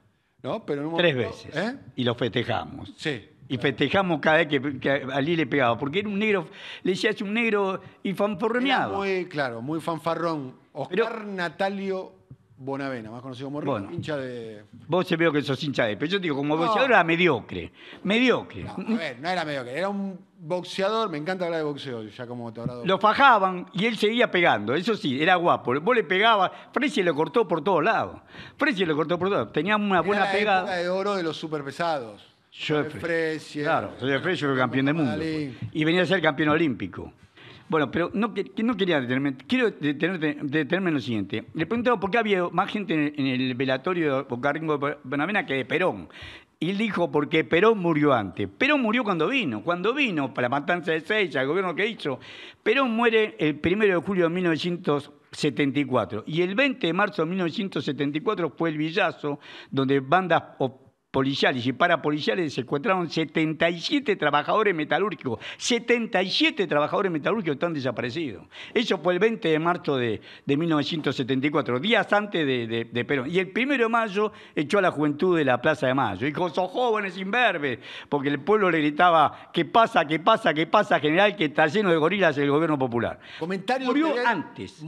¿no? Pero Tres veces. ¿eh? Y lo festejamos. Sí. Y festejamos cada vez que, Ali le pegaba, porque era un negro, le decías un negro y fanforroneado. Muy, claro, muy fanfarrón. Oscar Natalio Bonavena, más conocido como bueno, hincha de. Vos se veo que sos hincha de. Pero yo digo, como boxeador era mediocre. Mediocre. No, a ver, no era mediocre. Era un boxeador, me encanta hablar de boxeo, ya como te Lo fajaban y él seguía pegando, eso sí, era guapo. Vos le pegabas, Frecci lo cortó por todos lados. Frecci lo cortó por todos lados. Tenía una buena era la pegada. de oro de los superpesados. Yo Claro, yo fue campeón del mundo. Y venía a ser campeón olímpico. Bueno, pero no, quería detenerme, quiero detenerme, en lo siguiente. Le preguntaba por qué había más gente en el, velatorio de Bocarringo de que de Perón. Y él dijo, porque Perón murió antes. Perón murió cuando vino, cuando vino para la matanza de Seis, el gobierno que hizo. Perón muere el 1 de julio de 1974. Y el 20 de marzo de 1974 fue el Villazo, donde bandas policiales y parapoliciales secuestraron 77 trabajadores metalúrgicos. 77 trabajadores metalúrgicos están desaparecidos. Eso fue el 20 de marzo de, 1974, días antes de, de, Perón. Y el 1 de mayo echó a la juventud de la Plaza de Mayo. Dijo, son jóvenes imberbes, porque el pueblo le gritaba, ¿qué pasa, qué pasa, qué pasa, general, que está lleno de gorilas el gobierno popular? Comentario Murió antes.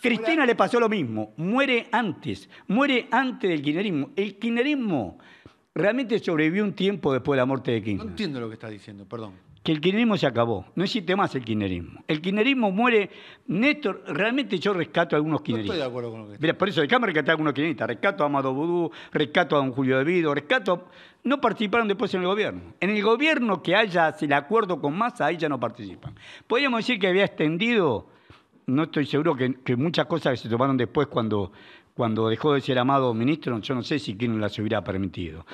Cristina le pasó lo mismo. Muere antes. Muere antes del kirchnerismo. El kirchnerismo realmente sobrevivió un tiempo después de la muerte de Kirchner. No entiendo lo que estás diciendo, perdón. Que el kirchnerismo se acabó, no existe más el kirchnerismo. El kirchnerismo muere. Néstor, realmente yo rescato a algunos kirchneristas. No estoy de acuerdo con lo que está. Mira, por eso, cámara rescatar a algunos kirchneristas. Rescato a Amado Budú, rescato a don Julio De Vido, rescato No participaron después en el gobierno. En el gobierno que haya el acuerdo con Massa, ahí ya no participan. Podríamos decir que había extendido, no estoy seguro que, que muchas cosas que se tomaron después cuando cuando dejó de ser amado ministro, yo no sé si Kirchner las hubiera permitido.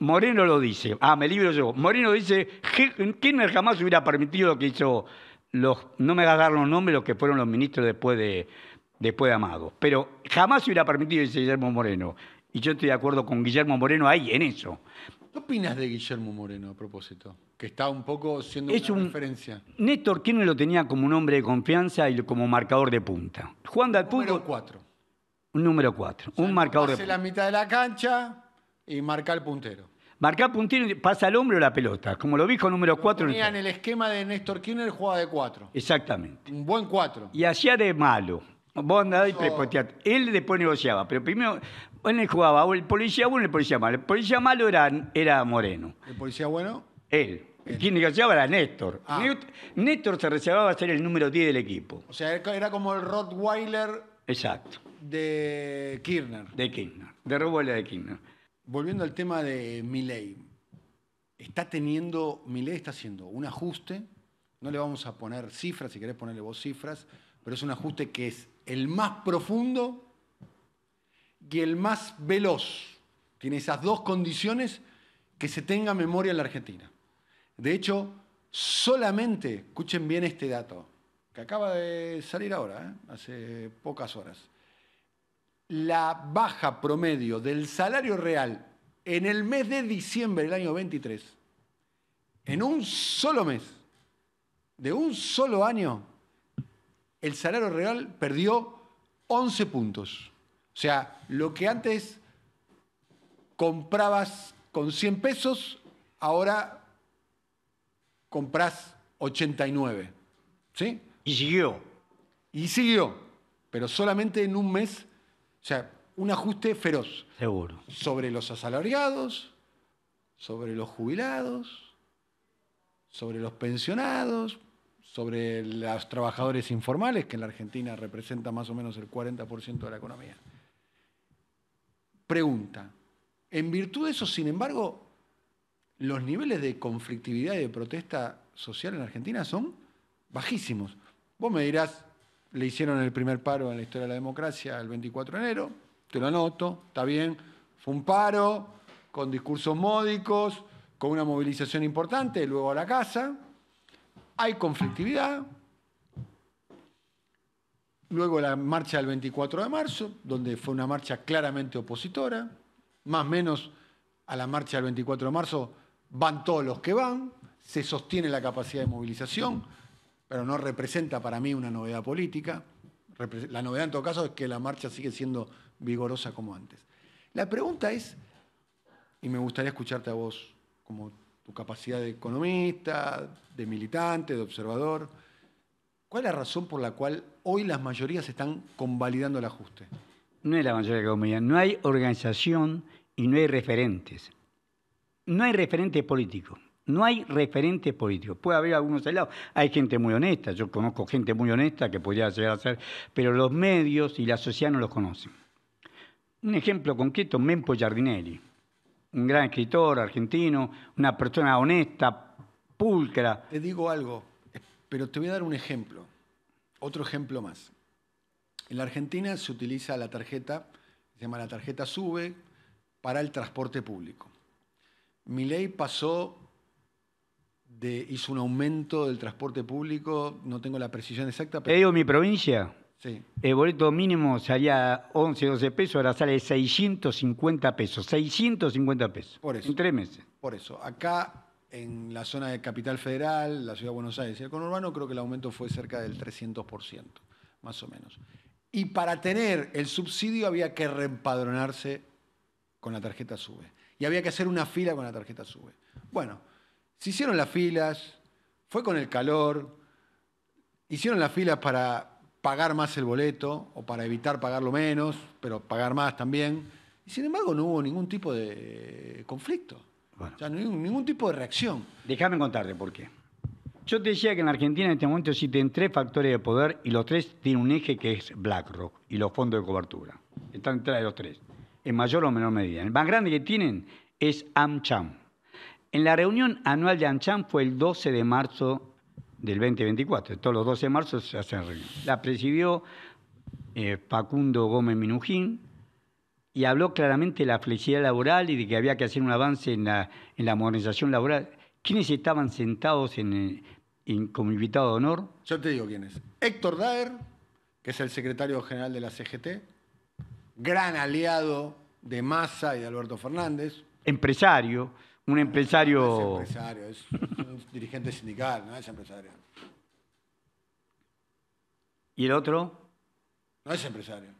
Moreno lo dice, ah, me libro yo. Moreno dice, Kirchner jamás hubiera permitido que hizo los, no me dar los nombres, los que fueron los ministros después de, después Amado, pero jamás hubiera permitido, dice Guillermo Moreno. Y yo estoy de acuerdo con Guillermo Moreno ahí, en eso. ¿Qué opinas de Guillermo Moreno a propósito? Que está un poco siendo una diferencia. referencia. Néstor Kirchner lo tenía como un hombre de confianza y como marcador de punta. Juan Dalpugo. Número cuatro. Un número 4. un marcador de. la mitad de la cancha y marca el puntero. Marca el puntero y pasa al hombro la pelota. Como lo dijo número 4. Tenía en el esquema de Néstor Kirchner, jugaba de 4. Exactamente. Un buen 4. Y hacía de malo. Vos y Él después negociaba, pero primero él jugaba el policía bueno y el policía malo. El policía malo era, Moreno. ¿El policía bueno? Él. el Quien negociaba era Néstor. Ah. Néstor se reservaba a ser el número 10 del equipo. O sea, era como el Rottweiler. Exacto de Kirchner. De Kirchner, de Revuelta de Kirchner. Volviendo al tema de Milley, está teniendo, Milley está haciendo un ajuste, no le vamos a poner cifras, si querés ponerle vos cifras, pero es un ajuste que es el más profundo y el más veloz. Tiene esas dos condiciones que se tenga memoria en la Argentina. De hecho, solamente, escuchen bien este dato, que acaba de salir ahora, ¿eh? hace pocas horas la baja promedio del salario real en el mes de diciembre del año 23, en un solo mes, de un solo año, el salario real perdió 11 puntos. O sea, lo que antes comprabas con 100 pesos, ahora compras 89. ¿Sí? Y siguió. Y siguió, pero solamente en un mes o sea, un ajuste feroz. Seguro. Sobre los asalariados, sobre los jubilados, sobre los pensionados, sobre los trabajadores informales, que en la Argentina representa más o menos el 40% de la economía. Pregunta. En virtud de eso, sin embargo, los niveles de conflictividad y de protesta social en la Argentina son bajísimos. Vos me dirás, le hicieron el primer paro en la historia de la democracia el 24 de enero, te lo anoto, está bien, fue un paro con discursos módicos, con una movilización importante, luego a la casa, hay conflictividad, luego la marcha del 24 de marzo, donde fue una marcha claramente opositora, más o menos a la marcha del 24 de marzo van todos los que van, se sostiene la capacidad de movilización, pero no representa para mí una novedad política. La novedad en todo caso es que la marcha sigue siendo vigorosa como antes. La pregunta es, y me gustaría escucharte a vos, como tu capacidad de economista, de militante, de observador, ¿cuál es la razón por la cual hoy las mayorías están convalidando el ajuste? No es la mayoría que no hay organización y no hay referentes. No hay referente político. No hay referentes políticos. Puede haber algunos lado. Hay gente muy honesta, yo conozco gente muy honesta que podría llegar a ser, pero los medios y la sociedad no los conocen. Un ejemplo concreto, Mempo Giardinelli, un gran escritor argentino, una persona honesta, pulcra. Te digo algo, pero te voy a dar un ejemplo, otro ejemplo más. En la Argentina se utiliza la tarjeta, se llama la tarjeta SUBE, para el transporte público. Mi ley pasó hizo un aumento del transporte público, no tengo la precisión exacta. Pero... Te mi provincia. Sí. El boleto mínimo salía 11, 12 pesos, ahora sale 650 pesos. 650 pesos. Por eso. En tres meses. Por eso. Acá, en la zona de Capital Federal, la Ciudad de Buenos Aires y el conurbano, creo que el aumento fue cerca del 300%, más o menos. Y para tener el subsidio había que reempadronarse con la tarjeta SUBE. Y había que hacer una fila con la tarjeta SUBE. Bueno, se hicieron las filas, fue con el calor, hicieron las filas para pagar más el boleto o para evitar pagarlo menos, pero pagar más también. Y sin embargo no hubo ningún tipo de conflicto, o sea, ningún, ningún tipo de reacción. Déjame contarte por qué. Yo te decía que en Argentina en este momento existen tres factores de poder y los tres tienen un eje que es BlackRock y los fondos de cobertura. Están detrás de los tres, en mayor o menor medida. El más grande que tienen es AmCham, en la reunión anual de Anchan fue el 12 de marzo del 2024. Todos los 12 de marzo se hacen reuniones. La presidió eh, Facundo Gómez Minujín y habló claramente de la flexibilidad laboral y de que había que hacer un avance en la, modernización laboral. ¿Quiénes estaban sentados como invitado de honor? Yo te digo quiénes. Héctor Daer, que es el secretario general de la CGT, gran aliado de Massa y de Alberto Fernández. Empresario un empresario. Es empresario, es un dirigente sindical, no es empresario. ¿Y el otro? No es empresario.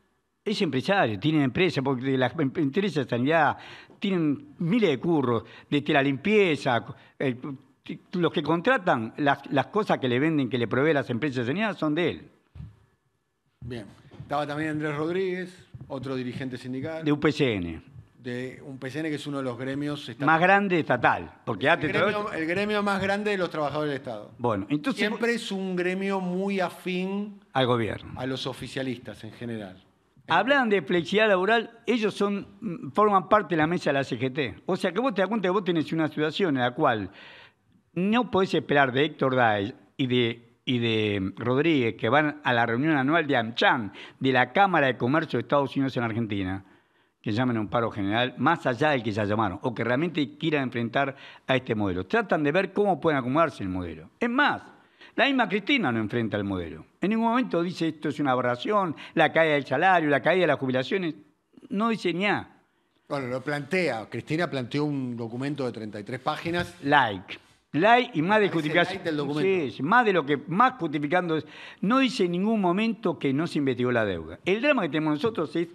Es empresario, tiene empresa, porque las em, empresas de sanidad tienen miles de curros, desde la limpieza, los que contratan, las, cosas que le venden, que le provee las empresas de sanidad son de él. Bien. Estaba también Andrés Rodríguez, otro dirigente sindical. De UPCN de un PCN que es uno de los gremios más grande estatal, porque ya el, gremio, más grande de los trabajadores del Estado. Bueno, entonces siempre es un gremio muy afín al gobierno, a los oficialistas en general. Hablan de flexibilidad laboral, ellos son forman parte de la mesa de la CGT. O sea que vos te das cuenta que vos tenés una situación en la cual no podés esperar de Héctor Daes y de y de Rodríguez que van a la reunión anual de AmCham de la Cámara de Comercio de Estados Unidos en Argentina que llamen a un paro general, más allá del que ya llamaron, o que realmente quieran enfrentar a este modelo. Tratan de ver cómo pueden acomodarse el modelo. Es más, la misma Cristina no enfrenta el modelo. En ningún momento dice esto es una aberración, la caída del salario, la caída de las jubilaciones. No dice ni a. Bueno, lo plantea. Cristina planteó un documento de 33 páginas. Like. Like y más de justificación. sí, más de lo que más justificando es. No dice en ningún momento que no se investigó la deuda. El drama que tenemos nosotros es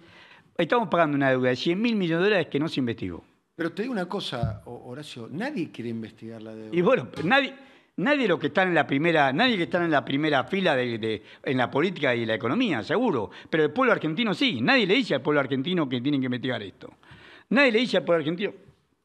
estamos pagando una deuda de 100 mil millones de dólares que no se investigó. Pero te digo una cosa, Horacio, nadie quiere investigar la deuda. Y bueno, nadie, nadie lo que están en la primera, nadie que en la primera fila en la política y la economía, seguro. Pero el pueblo argentino sí, nadie le dice al pueblo argentino que tienen que investigar esto. Nadie le dice al pueblo argentino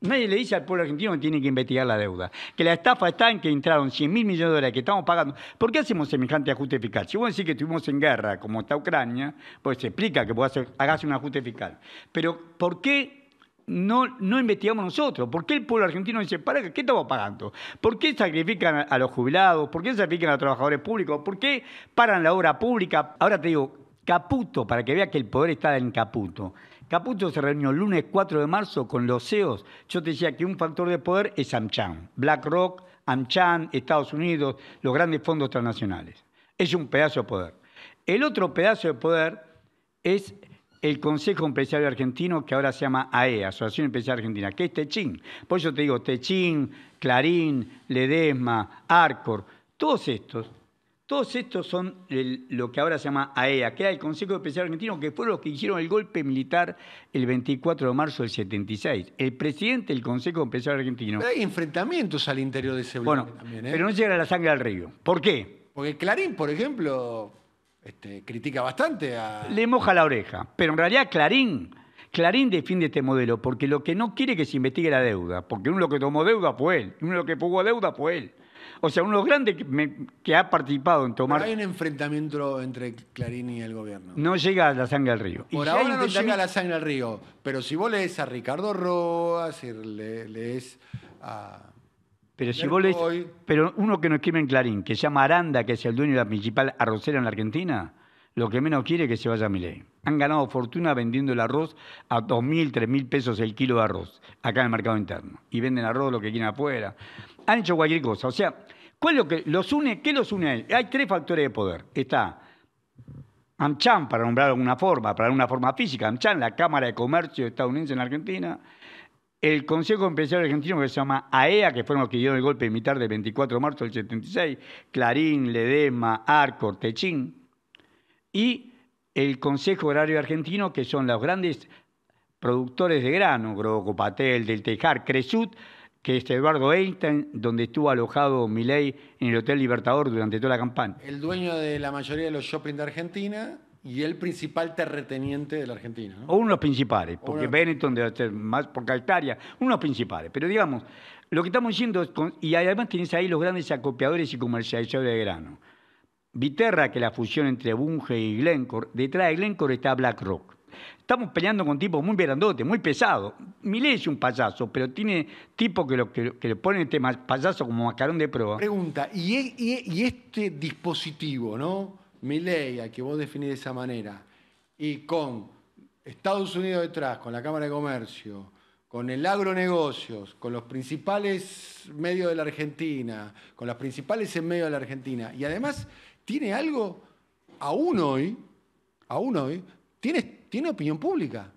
Nadie le dice al pueblo argentino que tiene que investigar la deuda, que la estafa está en que entraron 100 mil millones de dólares que estamos pagando. ¿Por qué hacemos semejante ajuste fiscal? Si vos decís que estuvimos en guerra, como está Ucrania, pues se explica que vos hagas un ajuste fiscal. Pero ¿por qué no, no investigamos nosotros? ¿Por qué el pueblo argentino dice, para, ¿qué estamos pagando? ¿Por qué sacrifican a los jubilados? ¿Por qué sacrifican a los trabajadores públicos? ¿Por qué paran la obra pública? Ahora te digo, Caputo, para que vea que el poder está en Caputo. Caputo se reunió el lunes 4 de marzo con los CEOs. Yo te decía que un factor de poder es AmCham, BlackRock, AmCham, Estados Unidos, los grandes fondos transnacionales. Es un pedazo de poder. El otro pedazo de poder es el Consejo Empresario Argentino, que ahora se llama AE, Asociación Empresarial Argentina, que es Techín. Por eso te digo, Techín, Clarín, Ledesma, Arcor, todos estos todos estos son lo que ahora se llama AEA, e que era el Consejo de Empresarios Argentinos, que fueron los que hicieron el golpe militar el 24 de marzo del 76. El presidente del Consejo de de Argentinos. Pero hay enfrentamientos al interior de ese bloque también, ¿eh? Pero no llega la sangre al río. ¿Por qué? Porque Clarín, por ejemplo, este, critica bastante a. Le moja la oreja. Pero en realidad Clarín. Clarín defiende este modelo porque lo que no quiere es que se investigue la deuda, porque uno lo que tomó deuda fue él, uno lo que pagó deuda fue él. O sea, uno grande que, me, que ha participado en tomar. Pero hay un enfrentamiento entre Clarín y el gobierno. No llega la sangre al río. Por ahora no llega la sangre al río, pero si vos lees a Ricardo Roa, si lees a. Pero si vos lees, pero uno que no escribe en Clarín, que se llama Aranda, que es el dueño de la principal arrocera en la Argentina, lo que menos quiere es que se vaya a Milei. Han ganado fortuna vendiendo el arroz a 2.000, 3.000 pesos el kilo de arroz, acá en el mercado interno. Y venden arroz lo que quieren afuera han hecho cualquier cosa. O sea, ¿cuál es lo que los une? ¿Qué los une a él? Hay tres factores de poder. Está AmCham, para nombrar alguna forma, para una forma física. AmCham, la Cámara de Comercio estadounidense en Argentina. El Consejo Empresario Argentino, que se llama AEA, e que fueron los que dieron el golpe mitad del 24 de marzo del 76. Clarín, Ledema, Arcor, Techín. Y el Consejo Agrario Argentino, que son los grandes productores de grano, Groco, Patel, del Tejar, Cresut, que es Eduardo Einstein, donde estuvo alojado Milei en el Hotel Libertador durante toda la campaña. El dueño de la mayoría de los shopping de Argentina y el principal terreteniente de la Argentina. O uno de los principales, porque Benetton debe ser más, por Caltaria, uno de los principales. Pero digamos, lo que estamos diciendo, y además tienes ahí los grandes acopiadores y comercializadores de grano. Viterra, que la fusión entre Bunge y Glencore, detrás de Glencore está BlackRock. Estamos peleando con tipos muy grandotes, muy pesados. Milei es un payaso, pero tiene tipos que, lo, que, le ponen este payaso como macarón de prueba. Pregunta, e, e, ¿y, este dispositivo, no? Milei, a que vos definís de esa manera, y con Estados Unidos detrás, con la Cámara de Comercio, con el agronegocios, con los principales medios de la Argentina, con las principales en medio de la Argentina. Y además tiene algo, aún hoy, aún hoy, tiene tiene opinión pública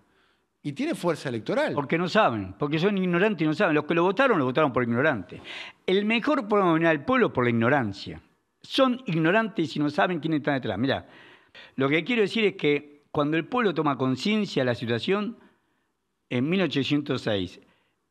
y tiene fuerza electoral. Porque no saben, porque son ignorantes y no saben. Los que lo votaron, lo votaron por ignorante. El mejor problema al pueblo por la ignorancia. Son ignorantes y no saben quién está detrás. Mira, lo que quiero decir es que cuando el pueblo toma conciencia de la situación, en 1806,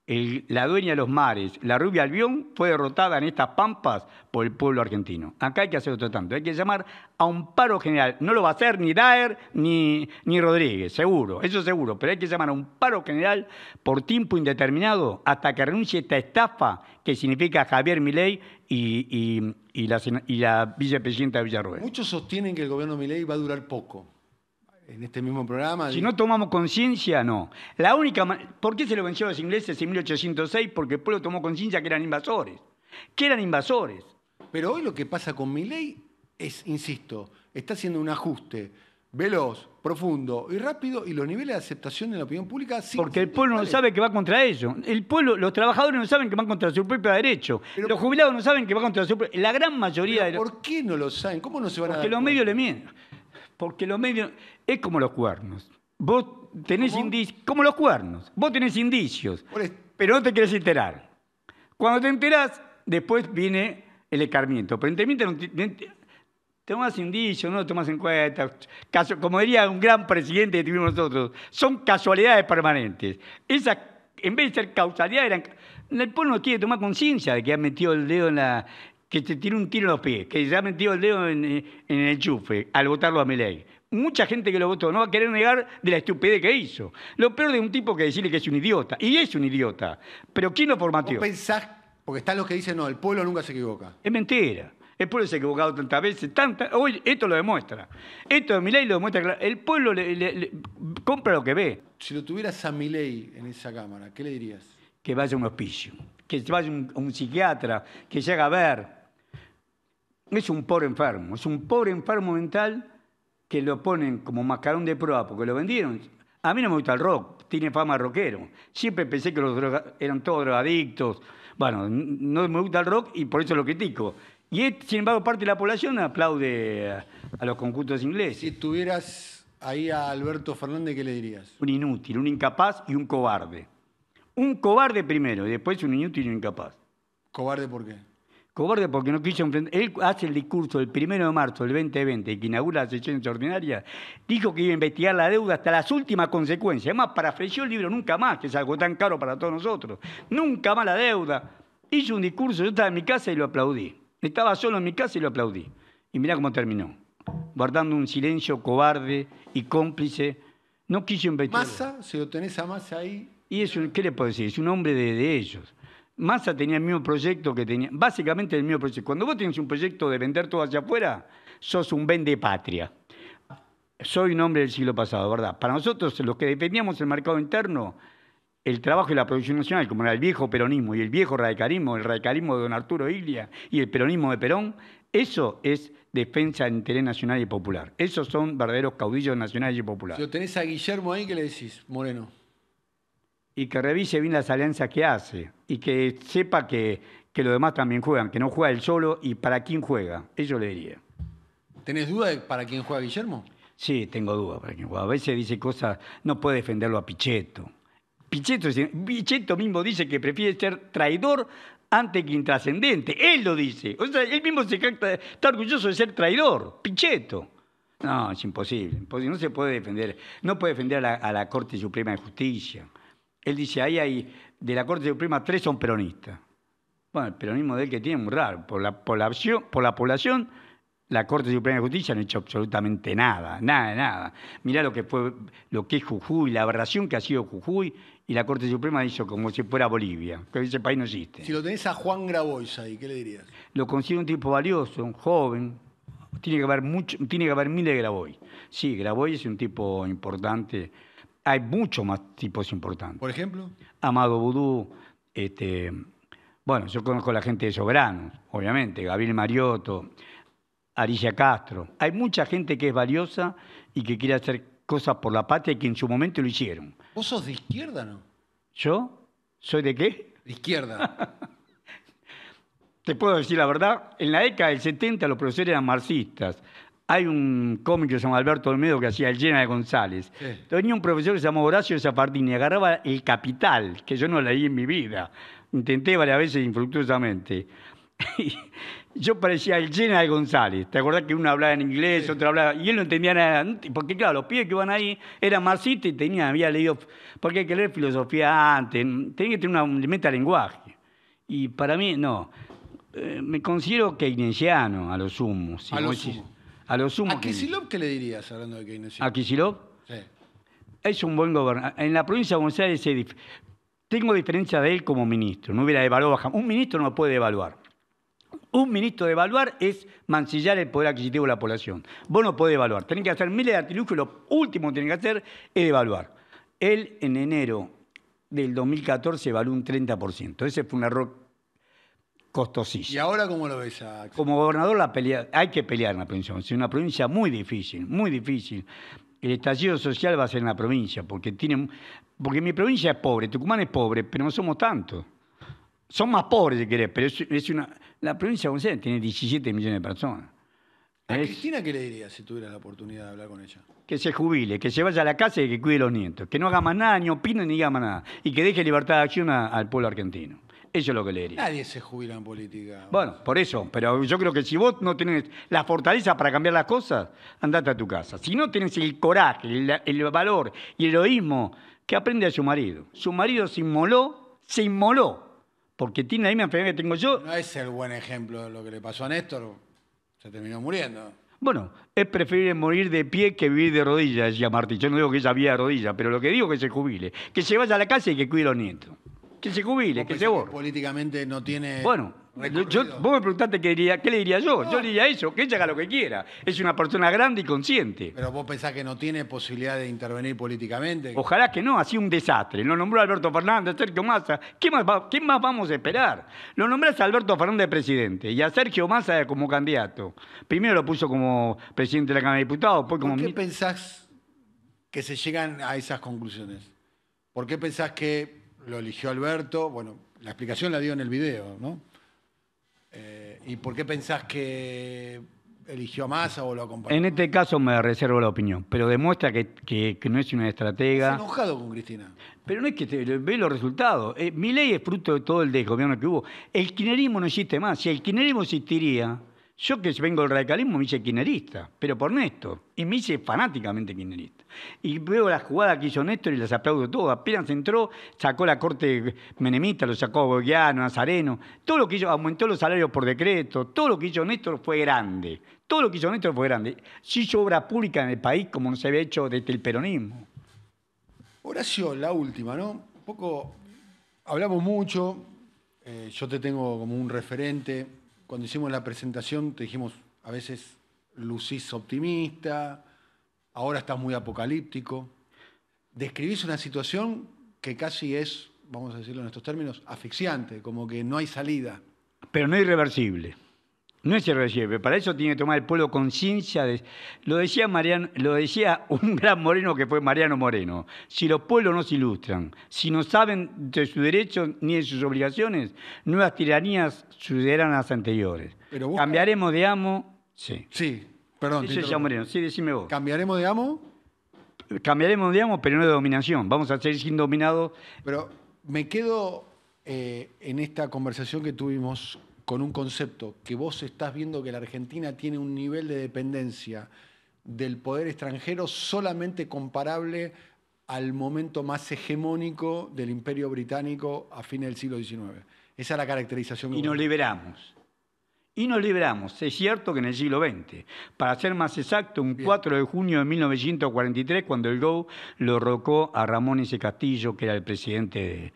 la dueña de los mares, la rubia Albión, fue derrotada en estas pampas por el pueblo argentino. Acá hay que hacer otro tanto, hay que llamar a un paro general. No lo va a hacer ni Daer ni, ni Rodríguez, seguro, eso seguro, pero hay que llamar a un paro general por tiempo indeterminado hasta que renuncie esta estafa que significa Javier Milei y, y, la, vicepresidenta de Villarroel. Muchos sostienen que el gobierno Milei va a durar poco en este mismo programa. Si no tomamos conciencia, no. La única ¿Por qué se lo venció los ingleses en 1806? Porque el pueblo tomó conciencia que eran invasores. Que eran invasores. Pero hoy lo que pasa con mi ley es, insisto, está haciendo un ajuste veloz, profundo y rápido y los niveles de aceptación de la opinión pública porque el pueblo no sabe que va contra ellos el pueblo los trabajadores no saben que van contra su propio derecho los jubilados no saben que va contra su propio la gran mayoría de los... ¿por qué no lo saben? ¿cómo no se van a dar los medios le mienten porque los medios es como los cuernos. Vos tenés indicios, como los cuernos, vos tenés indicios, pero no te querés enterar. Cuando te enterás, después viene el escarmiento. Pero te tomás indicios, no tomas en cuenta. Caso, como diría un gran presidente que tuvimos nosotros, son casualidades permanentes. Esas, en vez de ser causalidad, El pueblo no quiere tomar conciencia de que ha metido el dedo en la, que te tira un tiro en los pies, que se ha metido el dedo eh, en, el enchufe al votarlo a Milei. Mucha gente que lo votó no va a querer negar de la estupidez que hizo. Lo peor de un tipo que decirle que es un idiota, y es un idiota, pero ¿quién lo formateó? ¿Vos pensás, porque están los que dicen, no, el pueblo nunca se equivoca? Es mentira. El pueblo se ha equivocado tantas veces, tantas. Hoy esto lo demuestra. Esto de Milei lo demuestra. El pueblo compra lo que ve. Si lo tuvieras a Milei en esa cámara, ¿qué le dirías? Que vaya a un hospicio, que vaya a un psiquiatra, que se haga ver, es un pobre enfermo, es un pobre enfermo mental que lo ponen como mascarón de prueba porque lo vendieron. A mí no me gusta el rock, tiene fama rockero. Siempre pensé que los eran todos drogadictos. Bueno, no me gusta el rock y por eso lo critico. Y sin embargo, parte de la población aplaude a, los conjuntos ingleses. Si estuvieras ahí a Alberto Fernández, ¿qué le dirías? Un inútil, un incapaz y un cobarde. Un cobarde primero y después un inútil y un incapaz. ¿Cobarde por qué? Cobarde porque no quiso enfrentar. Él hace el discurso del 1 de marzo del 2020, que inaugura la sesión extraordinaria, dijo que iba a investigar la deuda hasta las últimas consecuencias. Además, parafreció el libro Nunca Más, que es algo tan caro para todos nosotros. Nunca más la deuda. Hizo un discurso, yo estaba en mi casa y lo aplaudí. Estaba solo en mi casa y lo aplaudí. Y mirá cómo terminó. Guardando un silencio cobarde y cómplice. No quiso investigar. ¿Masa? si lo tenés a masa ahí. Y es ¿qué le puedo decir? Es un hombre de, de ellos. Massa tenía el mismo proyecto que tenía, básicamente el mismo proyecto. Cuando vos tenés un proyecto de vender todo hacia afuera, sos un vende patria. Soy un hombre del siglo pasado, ¿verdad? Para nosotros, los que defendíamos el mercado interno, el trabajo y la producción nacional, como era el viejo peronismo y el viejo radicalismo, el radicalismo de don Arturo Iglia y el peronismo de Perón, eso es defensa de interés nacional y popular. Esos son verdaderos caudillos nacionales y populares. Lo tenés a Guillermo ahí, ¿qué le decís, Moreno? y que revise bien las alianzas que hace y que sepa que, que los demás también juegan, que no juega él solo y para quién juega. Eso le diría. ¿Tenés duda de para quién juega Guillermo? Sí, tengo duda para quién juega. A veces dice cosas, no puede defenderlo a Pichetto. Pichetto, mismo dice que prefiere ser traidor antes que intrascendente. Él lo dice. O sea, él mismo se está orgulloso de ser traidor. Pichetto. No, es imposible, No se puede defender. No puede defender a la Corte Suprema de Justicia. Él dice, ahí hay, de la Corte Suprema, tres son peronistas. Bueno, el peronismo de él que tiene es muy raro. Por la, por la población, la Corte Suprema de Justicia no ha hecho absolutamente nada, nada, nada. Mirá lo que fue, lo que es Jujuy, la aberración que ha sido Jujuy, y la Corte Suprema hizo como si fuera Bolivia, que ese país no existe. Si lo tenés a Juan Grabois ahí, ¿qué le dirías? Lo considero un tipo valioso, un joven. Tiene que haber mucho, tiene que haber miles de Grabois. Sí, Grabois es un tipo importante hay muchos más tipos importantes. ¿Por ejemplo? Amado Vudú, este, bueno, yo conozco a la gente de Sobranos, obviamente, Gabriel Mariotto, Arilla Castro. Hay mucha gente que es valiosa y que quiere hacer cosas por la patria y que en su momento lo hicieron. ¿Vos sos de izquierda, no? ¿Yo? ¿Soy de qué? De izquierda. Te puedo decir la verdad, en la década del 70 los profesores eran marxistas hay un cómic que se llama Alberto Olmedo que hacía el Llena de González. Tenía un profesor que se llamaba Horacio Zapardini, agarraba el Capital, que yo no leí en mi vida. Intenté varias veces infructuosamente. yo parecía el Llena de González. ¿Te acordás que uno hablaba en inglés, otro hablaba... Y él no entendía nada. Porque claro, los pibes que iban ahí eran marxistas y tenían, había leído... Porque hay que leer filosofía antes. Tenía que tener un lenguaje Y para mí, no. Eh, me considero keynesiano a lo sumo. a lo sumo. A los sumos. ¿A Kicillof qué le dirías hablando de que necesidad? ¿A Kicillof? Sí. Es un buen gobernador. En la provincia de Buenos Aires tengo diferencia de él como ministro. No hubiera evaluado baja. Un ministro no puede evaluar. Un ministro de evaluar es mancillar el poder adquisitivo de la población. Vos no podés evaluar. Tenés que hacer miles de artilugios y lo último que tenés que hacer es evaluar. Él en enero del 2014 evaluó un 30%. Ese fue un error costosísimo. ¿Y ahora cómo lo ves? A... Como gobernador la pelea, hay que pelear en la provincia. Es una provincia muy difícil, muy difícil. El estallido social va a ser en la provincia, porque, tiene, porque mi provincia es pobre, Tucumán es pobre, pero no somos tanto. Son más pobres, si querés, pero es, una... La provincia de Buenos tiene 17 millones de personas. ¿A Cristina qué le dirías si tuviera la oportunidad de hablar con ella? Que se jubile, que se vaya a la casa y que cuide a los nietos, que no haga más nada, ni opine ni haga nada, y que deje libertad de acción al pueblo argentino. Eso es lo que le diría. Nadie se jubila en política. Bueno, por eso, pero yo creo que si vos no tenés la fortaleza para cambiar las cosas, andate a tu casa. Si no tenés el coraje, el, valor y el heroísmo que aprende a su marido. Su marido se inmoló, se inmoló, porque tiene la misma enfermedad que tengo yo. No es el buen ejemplo de lo que le pasó a Néstor, se terminó muriendo. Bueno, es preferible morir de pie que vivir de rodillas, decía Martí. Yo no digo que ella viva de rodillas, pero lo que digo es que se jubile, que se vaya a la casa y que cuide a los nietos. Que se jubile, que se borre. Políticamente no tiene. Bueno, yo, vos me preguntaste qué, diría, qué le diría yo. Yo le diría eso, que ella haga lo que quiera. Es una persona grande y consciente. Pero vos pensás que no tiene posibilidad de intervenir políticamente. Ojalá que no, ha sido un desastre. Lo nombró Alberto Fernández, Sergio Massa. ¿Qué más, más vamos a esperar? Lo nombrás a Alberto Fernández presidente y a Sergio Massa como candidato. Primero lo puso como presidente de la Cámara de Diputados, después como. ¿Por qué pensás que se llegan a esas conclusiones? ¿Por qué pensás que lo eligió Alberto. Bueno, la explicación la dio en el video, ¿no? Eh, ¿Y por qué pensás que eligió a Massa o lo acompañó? En este caso me reservo la opinión, pero demuestra que, no es una estratega. enojado con Cristina. Pero no es que ve los resultados. Eh, mi ley es fruto de todo el desgobierno que hubo. El kirchnerismo no existe más. Si el kirchnerismo existiría, yo que vengo del radicalismo me hice kirchnerista, pero por Néstor. Y me hice fanáticamente quinerista, Y veo la jugada que hizo Néstor y las aplaudo todas. Apenas entró, sacó la corte menemista, lo sacó a Boguiano, Nazareno. Todo lo que hizo, aumentó los salarios por decreto. Todo lo que hizo Néstor fue grande. Todo lo que hizo Néstor fue grande. Se hizo obra pública en el país como no se había hecho desde el peronismo. Horacio, la última, ¿no? Un poco, hablamos mucho. Eh, yo te tengo como un referente cuando hicimos la presentación te dijimos, a veces lucís optimista, ahora estás muy apocalíptico. Describís una situación que casi es, vamos a decirlo en estos términos, asfixiante, como que no hay salida. Pero no irreversible. No se recibe, para eso tiene que tomar el pueblo conciencia de... Lo decía, Mariano, lo decía un gran moreno que fue Mariano Moreno, si los pueblos no se ilustran, si no saben de sus derechos ni de sus obligaciones, nuevas tiranías sucederán a las anteriores. Cambiaremos de amo, sí. Sí, perdón. Moreno, sí, decime vos. ¿Cambiaremos de amo? Cambiaremos de amo, pero no de dominación, vamos a seguir sin dominado Pero me quedo eh, en esta conversación que tuvimos con un concepto que vos estás viendo que la Argentina tiene un nivel de dependencia del poder extranjero solamente comparable al momento más hegemónico del imperio británico a fines del siglo XIX. Esa es la caracterización. Y nos liberamos. Y nos liberamos. Es cierto que en el siglo XX. Para ser más exacto, un 4 de junio de 1943, cuando el GO lo rocó a Ramón S. Castillo, que era el presidente de,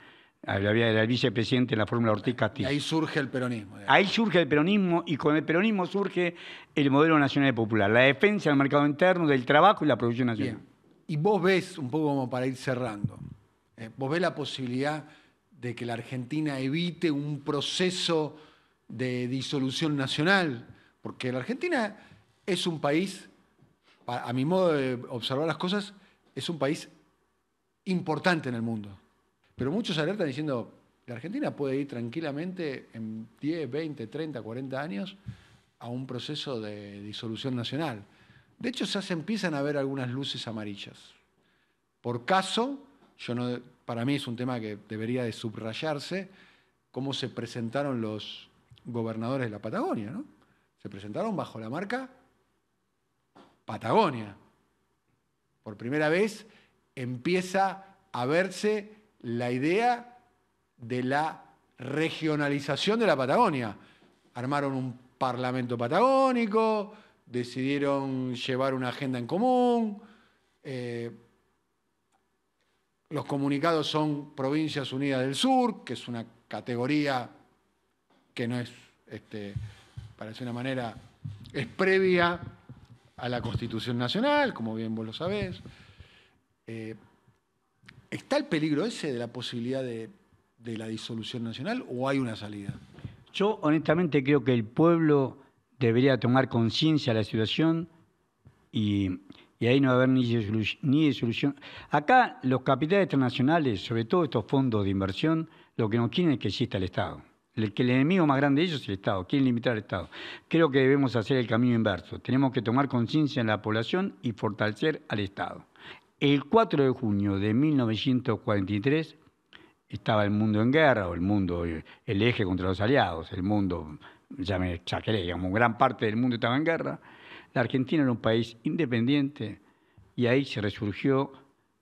había el vicepresidente en la Fórmula Ortiz Castillo. ahí surge el peronismo. Ahí surge el peronismo y con el peronismo surge el modelo nacional y popular, la defensa del mercado interno, del trabajo y la producción nacional. Y vos ves, un poco como para ir cerrando, eh, vos ves la posibilidad de que la Argentina evite un proceso de disolución nacional, porque la Argentina es un país, a mi modo de observar las cosas, es un país importante en el mundo. Pero muchos alertan diciendo, la Argentina puede ir tranquilamente en 10, 20, 30, 40 años a un proceso de disolución nacional. De hecho, ya se empiezan a ver algunas luces amarillas. Por caso, yo no, para mí es un tema que debería de subrayarse, cómo se presentaron los gobernadores de la Patagonia. Se presentaron bajo la marca Patagonia. Por primera vez empieza a verse la idea de la regionalización de la Patagonia. Armaron un parlamento patagónico, decidieron llevar una agenda en común. Eh, los comunicados son Provincias Unidas del Sur, que es una categoría que no es, este, para decir una manera, es previa a la Constitución Nacional, como bien vos lo sabés. Eh, ¿Está el peligro ese de la posibilidad de, la disolución nacional o hay una salida? Yo honestamente creo que el pueblo debería tomar conciencia de la situación y, ahí no va a haber ni, disolución, Acá los capitales internacionales, sobre todo estos fondos de inversión, lo que no quieren es que exista el Estado. el enemigo más grande de ellos es el Estado, quieren limitar al Estado. Creo que debemos hacer el camino inverso. Tenemos que tomar conciencia en la población y fortalecer al Estado. El 4 de junio de 1943 estaba el mundo en guerra, o el mundo, el eje contra los aliados, el mundo, ya me exageré, digamos, gran parte del mundo estaba en guerra. La Argentina era un país independiente y ahí se resurgió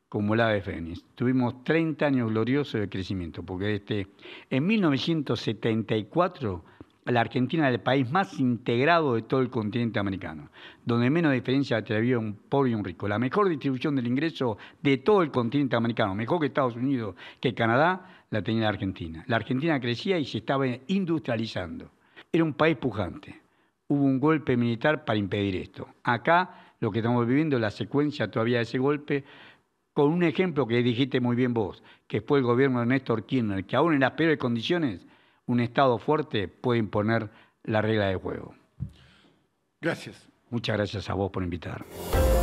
como la de fénix. Tuvimos 30 años gloriosos de crecimiento, porque este, en 1974 la Argentina era el país más integrado de todo el continente americano, donde menos diferencia había un pobre y un rico. La mejor distribución del ingreso de todo el continente americano, mejor que Estados Unidos, que Canadá, la tenía la Argentina. La Argentina crecía y se estaba industrializando. Era un país pujante. Hubo un golpe militar para impedir esto. Acá lo que estamos viviendo es la secuencia todavía de ese golpe, con un ejemplo que dijiste muy bien vos, que fue el gobierno de Néstor Kirchner, que aún en las peores condiciones un Estado fuerte puede imponer la regla de juego. Gracias. Muchas gracias a vos por invitar.